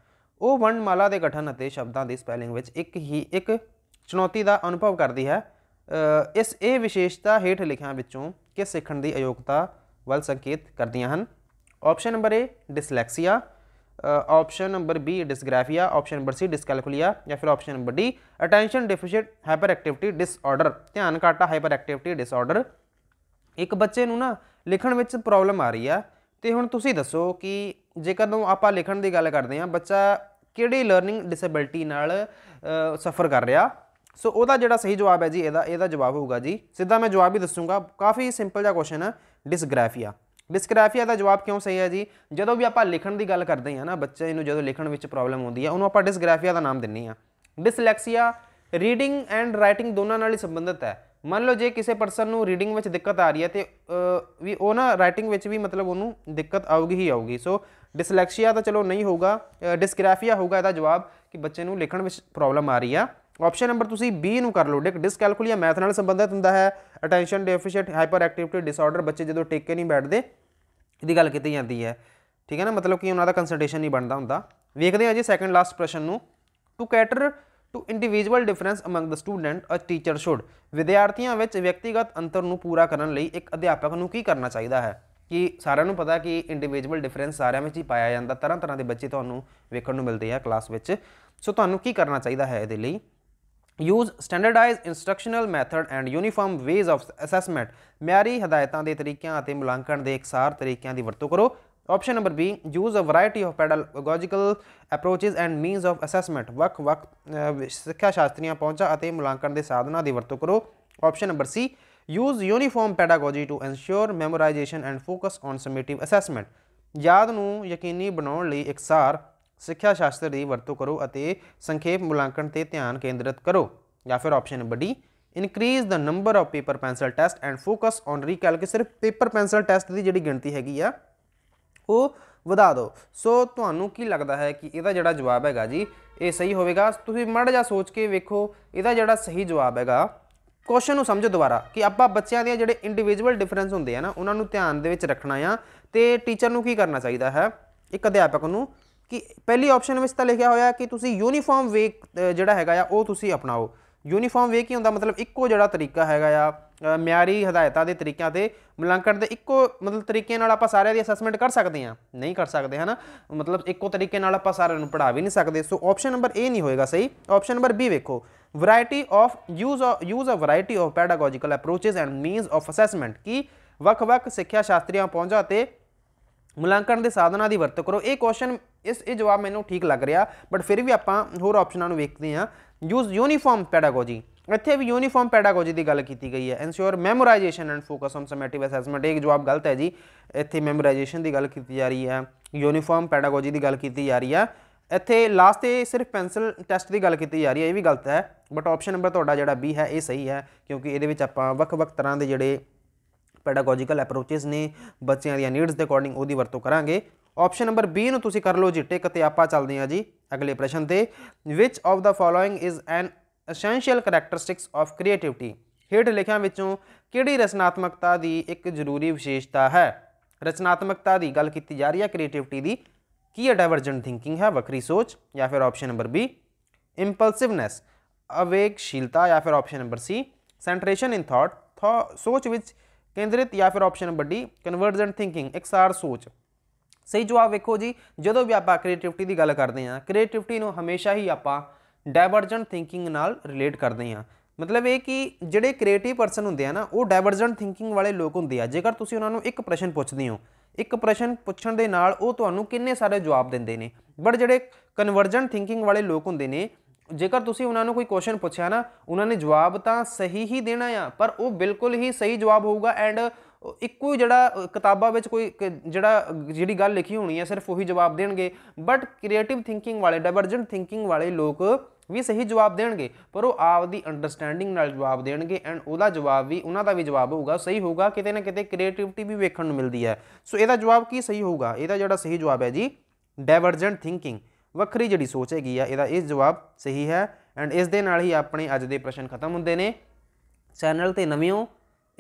ਉਹ ਵਰਣਮਾਲਾ ਦੇ ਗਠਨ ਅਤੇ ਸ਼ਬਦਾਂ ਦੀ ਸਪੈਲਿੰਗ ਵਿੱਚ ਇੱਕ ਹੀ ਇੱਕ ਚੁਣੌਤੀ ਦਾ ਅਨੁਭਵ ਕਰਦੀ ਹੈ ਇਸ ਇਹ ਵਿਸ਼ੇਸ਼ਤਾ ਹੇਠ ਲਿਖਿਆਂ ਵਿੱਚੋਂ ਕਿ ਸਿੱਖਣ ਦੀ ਅਯੋਗਤਾ ਵੱਲ ਸੰਕੇਤ ਕਰਦੀਆਂ ਹਨ option number A dyslexia option number B dysgraphia option number C dyscalculia ਜਾਂ ਫਿਰ option number D attention deficit hyperactivity disorder ਧਿਆਨ ਘਾਟਾ ਹਾਈਪਰ ਐਕਟੀਵਿਟੀ ਡਿਸਆਰਡਰ ਇੱਕ ਬੱਚੇ ਨੂੰ ਨਾ ਲਿਖਣ ਵਿੱਚ ਪ੍ਰੋਬਲਮ ਆ ਰਹੀ ਆ ਤੇ ਹੁਣ ਤੁਸੀਂ ਦੱਸੋ ਕਿ ਜੇਕਰ ਨੂੰ ਆਪਾਂ ਲਿਖਣ ਦੀ ਗੱਲ ਕਰਦੇ ਹਾਂ ਬੱਚਾ ਕਿਹੜੀ ਲਰਨਿੰਗ ਡਿਸੇਬਿਲਟੀ ਨਾਲ ਸਫਰ ਕਰ ਰਿਹਾ ਸੋ ਉਹਦਾ ਜਿਹੜਾ ਸਹੀ ਜਵਾਬ ਹੈ ਜੀ ਇਹਦਾ ਇਹਦਾ ਜਵਾਬ ਹੋਊਗਾ ਜੀ ਸਿੱਧਾ ਮੈਂ ਜਵਾਬ ਹੀ ਦੱਸੂਗਾ ਕਾਫੀ ਸਿੰਪਲ ਜਿਹਾ ਕੁਐਸਚਨ ਹੈ ਡਿਸਗ੍ਰਾਫੀਆ ਡਿਸਗ੍ਰਾਫੀਆ ਦਾ ਜਵਾਬ ਕਿਉਂ ਸਹੀ ਹੈ ਜੀ ਜਦੋਂ ਵੀ ਆਪਾਂ ਲਿਖਣ ਦੀ ਗੱਲ ਕਰਦੇ ਹਾਂ ਨਾ ਬੱਚੇ ਨੂੰ ਜਦੋਂ ਲਿਖਣ ਵਿੱਚ ਪ੍ਰੋਬਲਮ ਆਉਂਦੀ ਹੈ ਉਹਨੂੰ ਆਪਾਂ ਡਿਸਗ੍ਰਾਫੀਆ ਦਾ ਨਾਮ ਦਿੰਨੇ ਆ ਡਿਸਲੈਕਸੀਆ ਰੀਡਿੰਗ ਐਂਡ ਰਾਈਟਿੰਗ ਦੋਨਾਂ ਨਾਲ ਹੀ ਸੰਬੰਧਿਤ ਹੈ ਮੰਨ ਲਓ ਜੇ ਕਿਸੇ ਪਰਸਨ ਨੂੰ ਰੀਡਿੰਗ ਵਿੱਚ ਦਿੱਕਤ ਆ ਰਹੀ ਹੈ ਤੇ ਵੀ ਉਹ ਨਾ ਰਾਈਟਿੰਗ ਵਿੱਚ ਵੀ ਮਤਲਬ ਉਹਨੂੰ ਦਿੱਕਤ ਆਊਗੀ ਹੀ ਆਊਗੀ ਸੋ ਡਿਸਲੈਕਸੀਆ ਤਾਂ ਚਲੋ ਨਹੀਂ ਹੋਊਗਾ ਡਿਸਗ੍ਰਾਫੀਆ ਹੋਊਗਾ ਇਹਦਾ ਜਵਾਬ ਕਿ ਬੱਚੇ ਨੂੰ ਲਿਖਣ ਵਿੱਚ ਪ੍ਰੋਬਲਮ ਆ ਰਹੀ ਆ ਆਪਸ਼ਨ ਨੰਬਰ ਤੁਸੀਂ B ਨੂੰ ਕਰ ਲਓ ਡਿਕ ਡਿਸਕੈਲਕੁਲੀਆ ਮੈਥ ਨਾਲ ਸੰਬੰਧਿਤ ਹੁੰਦਾ ਹੈ attention deficit hyperactivity disorder ਬੱਚੇ ਜਦੋਂ ਟਿਕ ਕੇ ਨਹੀਂ ਬੈਠਦੇ ਇਹਦੀ ਗੱਲ ਕੀਤੀ ਜਾਂਦੀ ਹੈ ਠੀਕ ਹੈ ਨਾ ਮਤਲਬ ਕਿ ਉਹਨਾਂ ਦਾ ਕਨਸੈਂਟ੍ਰੇਸ਼ਨ ਨਹੀਂ ਬਣਦਾ ਹੁੰਦਾ ਵੇਖਦੇ ਹਾਂ ਜੀ ਸੈਕੰਡ ਲਾਸਟ ਪ੍ਰਸ਼ਨ ਨੂੰ to cater to individual difference among the student a teacher should ਵਿਦਿਆਰਥੀਆਂ ਵਿੱਚ ਵਿਅਕਤੀਗਤ ਅੰਤਰ ਨੂੰ ਪੂਰਾ ਕਰਨ ਲਈ ਇੱਕ ਅਧਿਆਪਕ ਨੂੰ ਕੀ ਕਰਨਾ ਚਾਹੀਦਾ ਹੈ ਕਿ ਸਾਰਿਆਂ ਨੂੰ ਪਤਾ ਕਿ ਇੰਡੀਵਿਜੂਅਲ ਡਿਫਰੈਂਸ ਸਾਰਿਆਂ ਵਿੱਚ ਹੀ ਪਾਇਆ ਜਾਂਦਾ ਤਰ੍ਹਾਂ ਤਰ੍ਹਾਂ ਦੇ ਬੱਚੇ ਤੁਹਾਨੂੰ ਵੇਖਣ ਨੂੰ ਮਿਲਦੇ ਆ ਕਲਾਸ ਵਿੱਚ ਸੋ ਤੁਹਾਨੂੰ ਕੀ ਕਰਨਾ ਚਾਹੀਦਾ ਹੈ ਇਹਦੇ ਲਈ use standardized instructional method and uniform ways of assessment ਮਿਆਰੀ ਹਦਾਇਤਾਂ ਦੇ ਤਰੀਕਿਆਂ ਅਤੇ ਮੁਲਾਂਕਣ ਦੇ ਇਕਸਾਰ ਤਰੀਕਿਆਂ ਦੀ ਵਰਤੋਂ ਕਰੋ Option number B use a variety of pedagogical approaches and means of assessment ਵੱਖ-ਵੱਖ ਸਿੱਖਿਆ ਸ਼ਾਸਤਰੀਆਂ ਪਹੁੰਚਾਂ ਅਤੇ ਮੁਲਾਂਕਣ ਦੇ ਸਾਧਨਾਂ ਦੀ ਵਰਤੋਂ ਕਰੋ Option number C use uniform pedagogy to ensure memorization and focus on summative assessment ਯਾਦ ਨੂੰ ਯਕੀਨੀ ਬਣਾਉਣ ਲਈ ਇਕਸਾਰ ਸਿੱਖਿਆ ਸ਼ਾਸਤਰ ਦੀ ਵਰਤੋਂ ਕਰੋ ਅਤੇ ਸੰਖੇਪ ਮੁਲਾਂਕਣ ਤੇ ਧਿਆਨ ਕੇਂਦਰਿਤ ਕਰੋ ਜਾਂ ਫਿਰ option number D increase the number of paper pencil test and focus on recall ਕਿ ਸਿਰਫ ਪੇਪਰ ਪੈਨਸਲ ਟੈਸਟ ਦੀ ਜਿਹੜੀ ਗਿਣਤੀ ਹੈਗੀ ਆ ਉਹ ਵਧਾ ਦਿਓ ਸੋ ਤੁਹਾਨੂੰ ਕੀ ਲੱਗਦਾ ਹੈ ਕਿ ਇਹਦਾ ਜਿਹੜਾ ਜਵਾਬ ਹੈਗਾ ਜੀ ਇਹ ਸਹੀ ਹੋਵੇਗਾ ਤੁਸੀਂ ਮੜ ਜਾ ਸੋਚ ਕੇ ਵੇਖੋ ਇਹਦਾ ਜਿਹੜਾ ਸਹੀ ਜਵਾਬ ਹੈਗਾ ਕੁਐਸਚਨ ਨੂੰ ਸਮਝੋ ਦੁਬਾਰਾ ਕਿ ਆਪਾਂ ਬੱਚਿਆਂ ਦੇ ਜਿਹੜੇ ਇੰਡੀਵਿਜੂਅਲ ਡਿਫਰੈਂਸ ਹੁੰਦੇ ਆ ਨਾ ਉਹਨਾਂ ਨੂੰ ਧਿਆਨ ਦੇ ਵਿੱਚ ਰੱਖਣਾ ਆ ਤੇ ਟੀਚਰ ਨੂੰ ਕੀ ਕਰਨਾ ਚਾਹੀਦਾ ਹੈ ਇੱਕ ਅਧਿਆਪਕ ਨੂੰ ਕਿ ਪਹਿਲੀ ਆਪਸ਼ਨ ਵਿੱਚ ਤਾਂ ਲਿਖਿਆ ਹੋਇਆ ਕਿ ਤੁਸੀਂ ਯੂਨੀਫਾਰਮ ਵੇ ਜਿਹੜਾ ਹੈਗਾ ਆ ਉਹ ਤੁਸੀਂ ਅਪਣਾਓ ਯੂਨੀਫਾਰਮ ਵੇ ਕੀ ਹੁੰਦਾ ਮਤਲਬ ਇੱਕੋ ਜਿਹੜਾ ਤਰੀਕਾ ਹੈਗਾ ਆ ਮਿਆਰੀ ਹਦਾਇਤਾਂ ਦੇ ਤਰੀਕਿਆਂ ਤੇ ਮੁਲਾਂਕਣ ਦੇ ਇੱਕੋ ਮਤਲਬ ਤਰੀਕੇ ਨਾਲ ਆਪਾਂ ਸਾਰਿਆਂ ਦੀ ਅਸੈਸਮੈਂਟ ਕਰ ਸਕਦੇ ਆ ਨਹੀਂ ਕਰ ਸਕਦੇ ਹਨਾ ਮਤਲਬ ਇੱਕੋ ਤਰੀਕੇ ਨਾਲ ਆਪਾਂ ਸਾਰਿਆਂ ਨੂੰ ਪੜਾ ਵੀ ਨਹੀਂ ਸਕਦੇ ਸੋ ਆਪਸ਼ਨ ਨੰਬਰ A ਨਹੀਂ ਹੋਏਗਾ ਸਹੀ ਆਪਸ਼ਨ ਨੰਬਰ B ਵੇਖੋ variety of use use uh variety of pedagogical approaches and means of assessment ਕੀ ਵੱਖ-ਵੱਖ ਸਿੱਖਿਆ ਸ਼ਾਸਤਰੀਆਂ ਪਹੁੰਚਾ ਤੇ ਮੁਲਾਂਕਣ ਦੇ ਸਾਧਨਾਂ ਦੀ ਵਰਤੋਂ ਕਰੋ ਇਹ ਕੁਐਸਚਨ ਇਸ ਇਹ ਜਵਾਬ ਮੈਨੂੰ ਠੀਕ ਲੱਗ ਰਿਹਾ ਬਟ ਫਿਰ ਵੀ ਆਪਾਂ ਹੋਰ ਆਪਸ਼ਨਾਂ ਨੂੰ ਵੇਖਦੇ ਹਾਂ ਯੂਜ਼ ਯੂਨੀਫਾਰਮ ਪੈਡਾਗੋਜੀ ਇੱਥੇ ਵੀ ਯੂਨੀਫਾਰਮ ਪੈਡਾਗੋਜੀ ਦੀ ਗੱਲ ਕੀਤੀ ਗਈ ਹੈ ensure memorization and focus on summative assessment ਇਹ ਜਵਾਬ ਗਲਤ ਹੈ ਜੀ ਇੱਥੇ ਮੈਮੋਰਾਈਜੇਸ਼ਨ ਦੀ ਗੱਲ ਕੀਤੀ ਜਾ ਰਹੀ ਹੈ ਯੂਨੀਫਾਰਮ ਪੈਡਾਗੋਜੀ ਦੀ ਗੱਲ ਕੀਤੀ ਜਾ ਰਹੀ ਹੈ ਇੱਥੇ ਲਾਸਟ ਤੇ ਸਿਰਫ ਪੈਨਸਲ ਟੈਸਟ ਦੀ ਗੱਲ ਕੀਤੀ ਜਾ ਰਹੀ ਹੈ ਇਹ ਵੀ ਗਲਤ ਹੈ ਬਟ ਆਪਸ਼ਨ ਨੰਬਰ ਤੁਹਾਡਾ ਜਿਹੜਾ B ਹੈ ਇਹ ਸਹੀ ਹੈ ਕਿਉਂਕਿ ਇਹਦੇ ਵਿੱਚ ਆਪਾਂ ਵੱਖ-ਵੱਖ ਤਰ੍ਹਾਂ ਦੇ ਜਿਹੜੇ ਪੈਡਾਗੋਜੀਕਲ ਅਪਰੋਚਸ ਨੇ ਬੱਚਿਆਂ ਦੀਆਂ ਨੀਡਸ ਦੇ ਅਕੋਰਡਿੰਗ ਉਹਦੀ ਵਰਤੋਂ ਕਰਾਂਗੇ ਆਪਸ਼ਨ ਨੰਬਰ B ਨੂੰ ਤੁਸੀਂ ਕਰ ਲਓ ਜੀ ਟਿਕ ਤੇ ਆਪਾਂ ਚੱਲਦੇ ਹਾਂ ਜੀ ਅਗਲੇ ਪ੍ਰਸ਼ਨ ਤੇ which of the following is an essential characteristics of creativity ਹੇਠ ਲਿਖਿਆਂ ਵਿੱਚੋਂ ਕਿਹੜੀ ਰਚਨਾਤਮਕਤਾ ਦੀ ਇੱਕ ਜ਼ਰੂਰੀ ਵਿਸ਼ੇਸ਼ਤਾ ਹੈ ਰਚਨਾਤਮਕਤਾ ਦੀ ਗੱਲ ਕੀਤੀ ਜਾ ਰਹੀ ਹੈ ਕ੍ਰੀਏਟੀਵਿਟੀ ਦੀ ਕੀ ਹੈ ਡਾਇਵਰਜੈਂਟ ਥਿੰਕਿੰਗ ਹੈ ਵੱਖਰੀ ਸੋਚ ਜਾਂ ਫਿਰ ਆਪਸ਼ਨ ਨੰਬਰ B ਇੰਪਲਸਿਵਨੈਸ ਅਵੇਗਸ਼ੀਲਤਾ ਜਾਂ ਫਿਰ option number C centration in thought ਸੋਚ ਵਿੱਚ ਕੇਂਦਰਿਤ ਜਾਂ ਫਿਰ option number D convergent thinking ਇੱਕਸਾਰ ਸੋਚ ਸਹੀ ਜਵਾਬ ਵੇਖੋ ਜੀ ਜਦੋਂ ਵੀ ਆਪਾਂ ਕ੍ਰੀਏਟੀਵਿਟੀ ਦੀ ਗੱਲ ਕਰਦੇ ਹਾਂ ਕ੍ਰੀਏਟੀਵਿਟੀ ਨੂੰ ਹਮੇਸ਼ਾ ਹੀ ਆਪਾਂ ਡਾਇਵਰਜੈਂਟ ਥਿੰਕਿੰਗ ਨਾਲ ਰਿਲੇਟ ਕਰਦੇ ਹਾਂ ਮਤਲਬ ਇਹ ਕਿ ਜਿਹੜੇ ਕ੍ਰੀਏਟਿਵ ਪਰਸਨ ਹੁੰਦੇ ਆ ਨਾ ਉਹ ਡਾਇਵਰਜੈਂਟ ਥਿੰਕਿੰਗ ਵਾਲੇ ਲੋਕ ਹੁੰਦੇ ਆ ਜੇਕਰ ਤੁਸੀਂ ਉਹਨਾਂ ਨੂੰ ਇੱਕ ਪ੍ਰਸ਼ਨ ਪੁੱਛਦੇ ਹੋ ਇੱਕ ਪ੍ਰਸ਼ਨ ਪੁੱਛਣ ਦੇ ਨਾਲ ਉਹ ਤੁਹਾਨੂੰ ਕਿੰਨੇ ਸਾਰੇ ਜਵਾਬ ਦਿੰਦੇ ਨੇ ਬਟ ਜਿਹੜੇ ਕਨਵਰਜੈਂਟ ਥਿੰਕਿੰਗ ਵਾਲੇ ਲੋਕ ਹੁੰਦੇ ਨੇ ਜੇਕਰ ਤੁਸੀਂ ਉਹਨਾਂ ਨੂੰ ਕੋਈ ਕੁਐਸਚਨ ਪੁੱਛਿਆ ਨਾ ਉਹਨਾਂ ਨੇ ਜਵਾਬ ਤਾਂ ਸਹੀ ਹੀ ਦੇਣਾ ਆ ਪਰ ਉਹ ਬਿਲਕੁਲ ਹੀ ਸਹੀ ਜਵਾਬ ਹੋਊਗਾ ਐਂਡ ਇੱਕੋ ਹੀ ਜਿਹੜਾ ਕਿਤਾਬਾਂ ਵਿੱਚ ਕੋਈ ਜਿਹੜਾ ਜਿਹੜੀ ਗੱਲ ਲਿਖੀ ਹੋਣੀ ਹੈ ਸਿਰਫ ਉਹੀ ਜਵਾਬ ਦੇਣਗੇ ਬਟ ਕ੍ਰੀਏਟਿਵ ਥਿੰਕਿੰਗ ਵਾਲੇ ਡਾਇਵਰਜੈਂਟ ਥਿੰਕਿੰਗ ਵਾਲੇ ਲੋਕ ਵੀ ਸਹੀ ਜਵਾਬ ਦੇਣਗੇ ਪਰ ਉਹ ਆਪਦੀ ਅੰਡਰਸਟੈਂਡਿੰਗ ਨਾਲ ਜਵਾਬ ਦੇਣਗੇ ਐਂਡ ਉਹਦਾ ਜਵਾਬ ਵੀ ਉਹਨਾਂ ਦਾ ਵੀ ਜਵਾਬ ਹੋਊਗਾ ਸਹੀ ਹੋਊਗਾ ਕਿਤੇ ਨਾ ਕਿਤੇ ਕ੍ਰੀਏਟਿਵਿਟੀ ਵੀ ਵੇਖਣ ਨੂੰ ਮਿਲਦੀ ਹੈ ਸੋ ਇਹਦਾ ਜਵਾਬ ਕੀ ਸਹੀ ਹੋਊਗਾ ਇਹਦਾ ਜਿਹੜਾ ਸਹੀ ਜਵਾਬ ਹੈ ਜੀ ਡਾਇਵਰਜੈਂਟ ਥਿੰਕਿੰਗ ਵੱਖਰੀ ਜਿਹੜੀ ਸੋਚ ਹੈਗੀ ਆ ਇਹਦਾ ਇਹ ਜਵਾਬ ਸਹੀ ਹੈ ਐਂਡ ਇਸ ਦੇ ਨਾਲ ਹੀ ਆਪਣੇ ਅੱਜ ਦੇ ਪ੍ਰਸ਼ਨ ਖਤਮ ਹੁੰਦੇ ਨੇ ਚੈਨਲ ਤੇ ਨਵੇਂ ਹੋ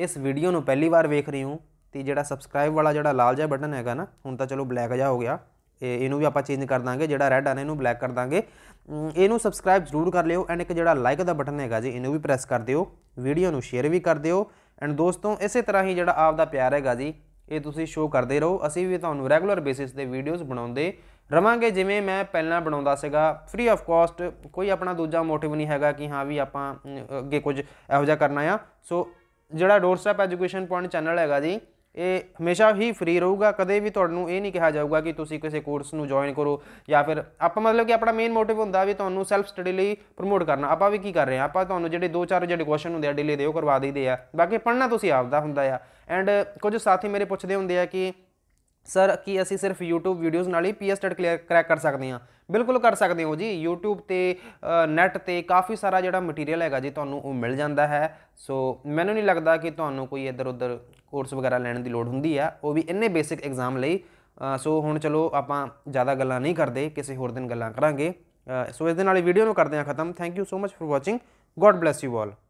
ਇਸ ਵੀਡੀਓ ਨੂੰ ਪਹਿਲੀ ਵਾਰ ਵੇਖ ਰਹੀ ਹੋ ਤੇ ਜਿਹੜਾ ਸਬਸਕ੍ਰਾਈਬ ਵਾਲਾ ਜਿਹੜਾ ਲਾਲ ਜਿਹਾ ਬਟਨ ਹੈਗਾ ਨਾ ਹੁਣ ਤਾਂ ਚਲੋ ਬਲੈਕ ਜਿਹਾ ਹੋ ਗਿਆ ਇਹਨੂੰ ਵੀ ਆਪਾਂ ਚੇਂਜ ਕਰ ਦਾਂਗੇ ਜਿਹੜਾ ਰੈੱਡ ਆਨੇ ਇਹਨੂੰ ਬਲੈਕ ਕਰ ਦਾਂਗੇ ਇਹਨੂੰ ਸਬਸਕ੍ਰਾਈਬ ਜ਼ਰੂਰ ਕਰ ਲਿਓ ਐਂਡ ਇੱਕ ਜਿਹੜਾ ਲਾਈਕ ਦਾ ਬਟਨ ਹੈਗਾ ਜੀ ਇਹਨੂੰ ਵੀ ਪ੍ਰੈਸ ਕਰ ਦਿਓ ਵੀਡੀਓ ਨੂੰ ਸ਼ੇਅਰ ਵੀ ਕਰ ਦਿਓ ਐਂਡ ਦੋਸਤੋ ਇਸੇ ਤਰ੍ਹਾਂ ਹੀ ਜਿਹੜਾ ਆਪ ਦਾ ਪਿਆਰ ਹੈਗਾ ਜੀ ਇਹ ਤੁਸੀਂ ਸ਼ੋਅ ਕਰਦੇ ਰਹੋ ਅਸੀਂ ਵੀ ਤੁਹਾਨੂੰ ਰੈਗੂਲਰ ਬੇਸਿਸ ਤੇ ਵੀਡੀਓਜ਼ ਬਣਾਉਂਦੇ ਰਵਾਂਗੇ ਜਿਵੇਂ ਮੈਂ ਪਹਿਲਾਂ ਬਣਾਉਂਦਾ ਸੀਗਾ ਫ੍ਰੀ ਆਫ ਕਾਸਟ ਕੋਈ ਆਪਣਾ ਦੂਜਾ ਮੋਟਿਵ ਨਹੀਂ ਹੈਗਾ ਕਿ ਹਾਂ ਵੀ ਆਪਾਂ ਅੱਗੇ ਕੁਝ ਇਹੋ ਜਿਹਾ ਕਰਨਾ ਆ ਸੋ ਜਿਹੜਾ ਡੋਰ ਐਜੂਕੇਸ਼ਨ ਪੁਆਇੰਟ ਚੈਨਲ ਹੈਗਾ ਜੀ ਇਹ ਹਮੇਸ਼ਾ ਹੀ ਫ੍ਰੀ ਰਹੂਗਾ ਕਦੇ ਵੀ ਤੁਹਾਨੂੰ ਇਹ ਨਹੀਂ ਕਿਹਾ ਜਾਊਗਾ ਕਿ ਤੁਸੀਂ ਕਿਸੇ ਕੋਰਸ ਨੂੰ ਜੁਆਇਨ ਕਰੋ ਜਾਂ ਫਿਰ ਆਪਾਂ ਮਤਲਬ ਕਿ ਆਪਣਾ ਮੇਨ ਮੋਟਿਵ ਹੁੰਦਾ ਵੀ ਤੁਹਾਨੂੰ ਸੈਲਫ ਸਟੱਡੀ ਲਈ ਪ੍ਰਮੋਟ ਕਰਨਾ ਆਪਾਂ ਵੀ ਕੀ ਕਰ ਰਹੇ ਆ ਆਪਾਂ ਤੁਹਾਨੂੰ ਜਿਹੜੇ ਦੋ ਚਾਰ ਜਿਹੜੇ ਕੁਐਸਚਨ ਹੁੰਦੇ ਆ ਡੇਲੀ ਦੇ ਉਹ ਕਰਵਾ ਦਈਦੇ ਆ ਬਾਕੀ ਪੜਨਾ ਤੁਸੀਂ ਆਪਦਾ ਹੁੰਦਾ ਆ ਐਂਡ ਕੁਝ ਸਾਥੀ ਮੇਰੇ ਪੁੱਛਦੇ ਹੁੰਦੇ ਆ ਕਿ ਸਰ ਕੀ ਅਸੀਂ ਸਿਰਫ YouTube ਵੀਡੀਓਜ਼ ਨਾਲ ਹੀ ਪੀਐਸ ਸਟੱਡ ਕਲੀਅਰ ਕਰੈਕ ਕਰ ਸਕਦੇ ਹਾਂ ਬਿਲਕੁਲ ਕਰ ਸਕਦੇ ਹੋ ਜੀ YouTube ਤੇ ਨੈਟ ਤੇ ਕਾਫੀ ਸਾਰਾ ਜਿਹੜਾ ਮਟੀਰੀਅਲ ਹੈਗਾ ਜੀ ਤੁਹਾਨੂੰ ਉਹ ਮਿਲ ਜਾਂਦਾ ਹੈ ਸੋ ਮੈਨੂੰ ਨਹੀਂ ਲੱਗਦਾ ਕਿ ਤੁਹਾਨੂੰ ਕੋਈ ਇੱਧਰ ਉੱਧਰ ਕੋਰਸ ਵਗੈਰਾ ਲੈਣ ਦੀ ਲੋੜ ਹੁੰਦੀ ਆ ਉਹ ਵੀ ਇੰਨੇ ਬੇਸਿਕ ਐਗਜ਼ਾਮ ਲਈ ਸੋ ਹੁਣ ਚਲੋ ਆਪਾਂ ਜ਼ਿਆਦਾ ਗੱਲਾਂ ਨਹੀਂ ਕਰਦੇ ਕਿਸੇ ਹੋਰ ਦਿਨ ਗੱਲਾਂ ਕਰਾਂਗੇ ਸੋ ਇਸ ਦੇ ਨਾਲ ਹੀ ਵੀਡੀਓ ਨੂੰ ਕਰਦੇ ਹਾਂ ਖਤਮ thank you so much for watching god bless you all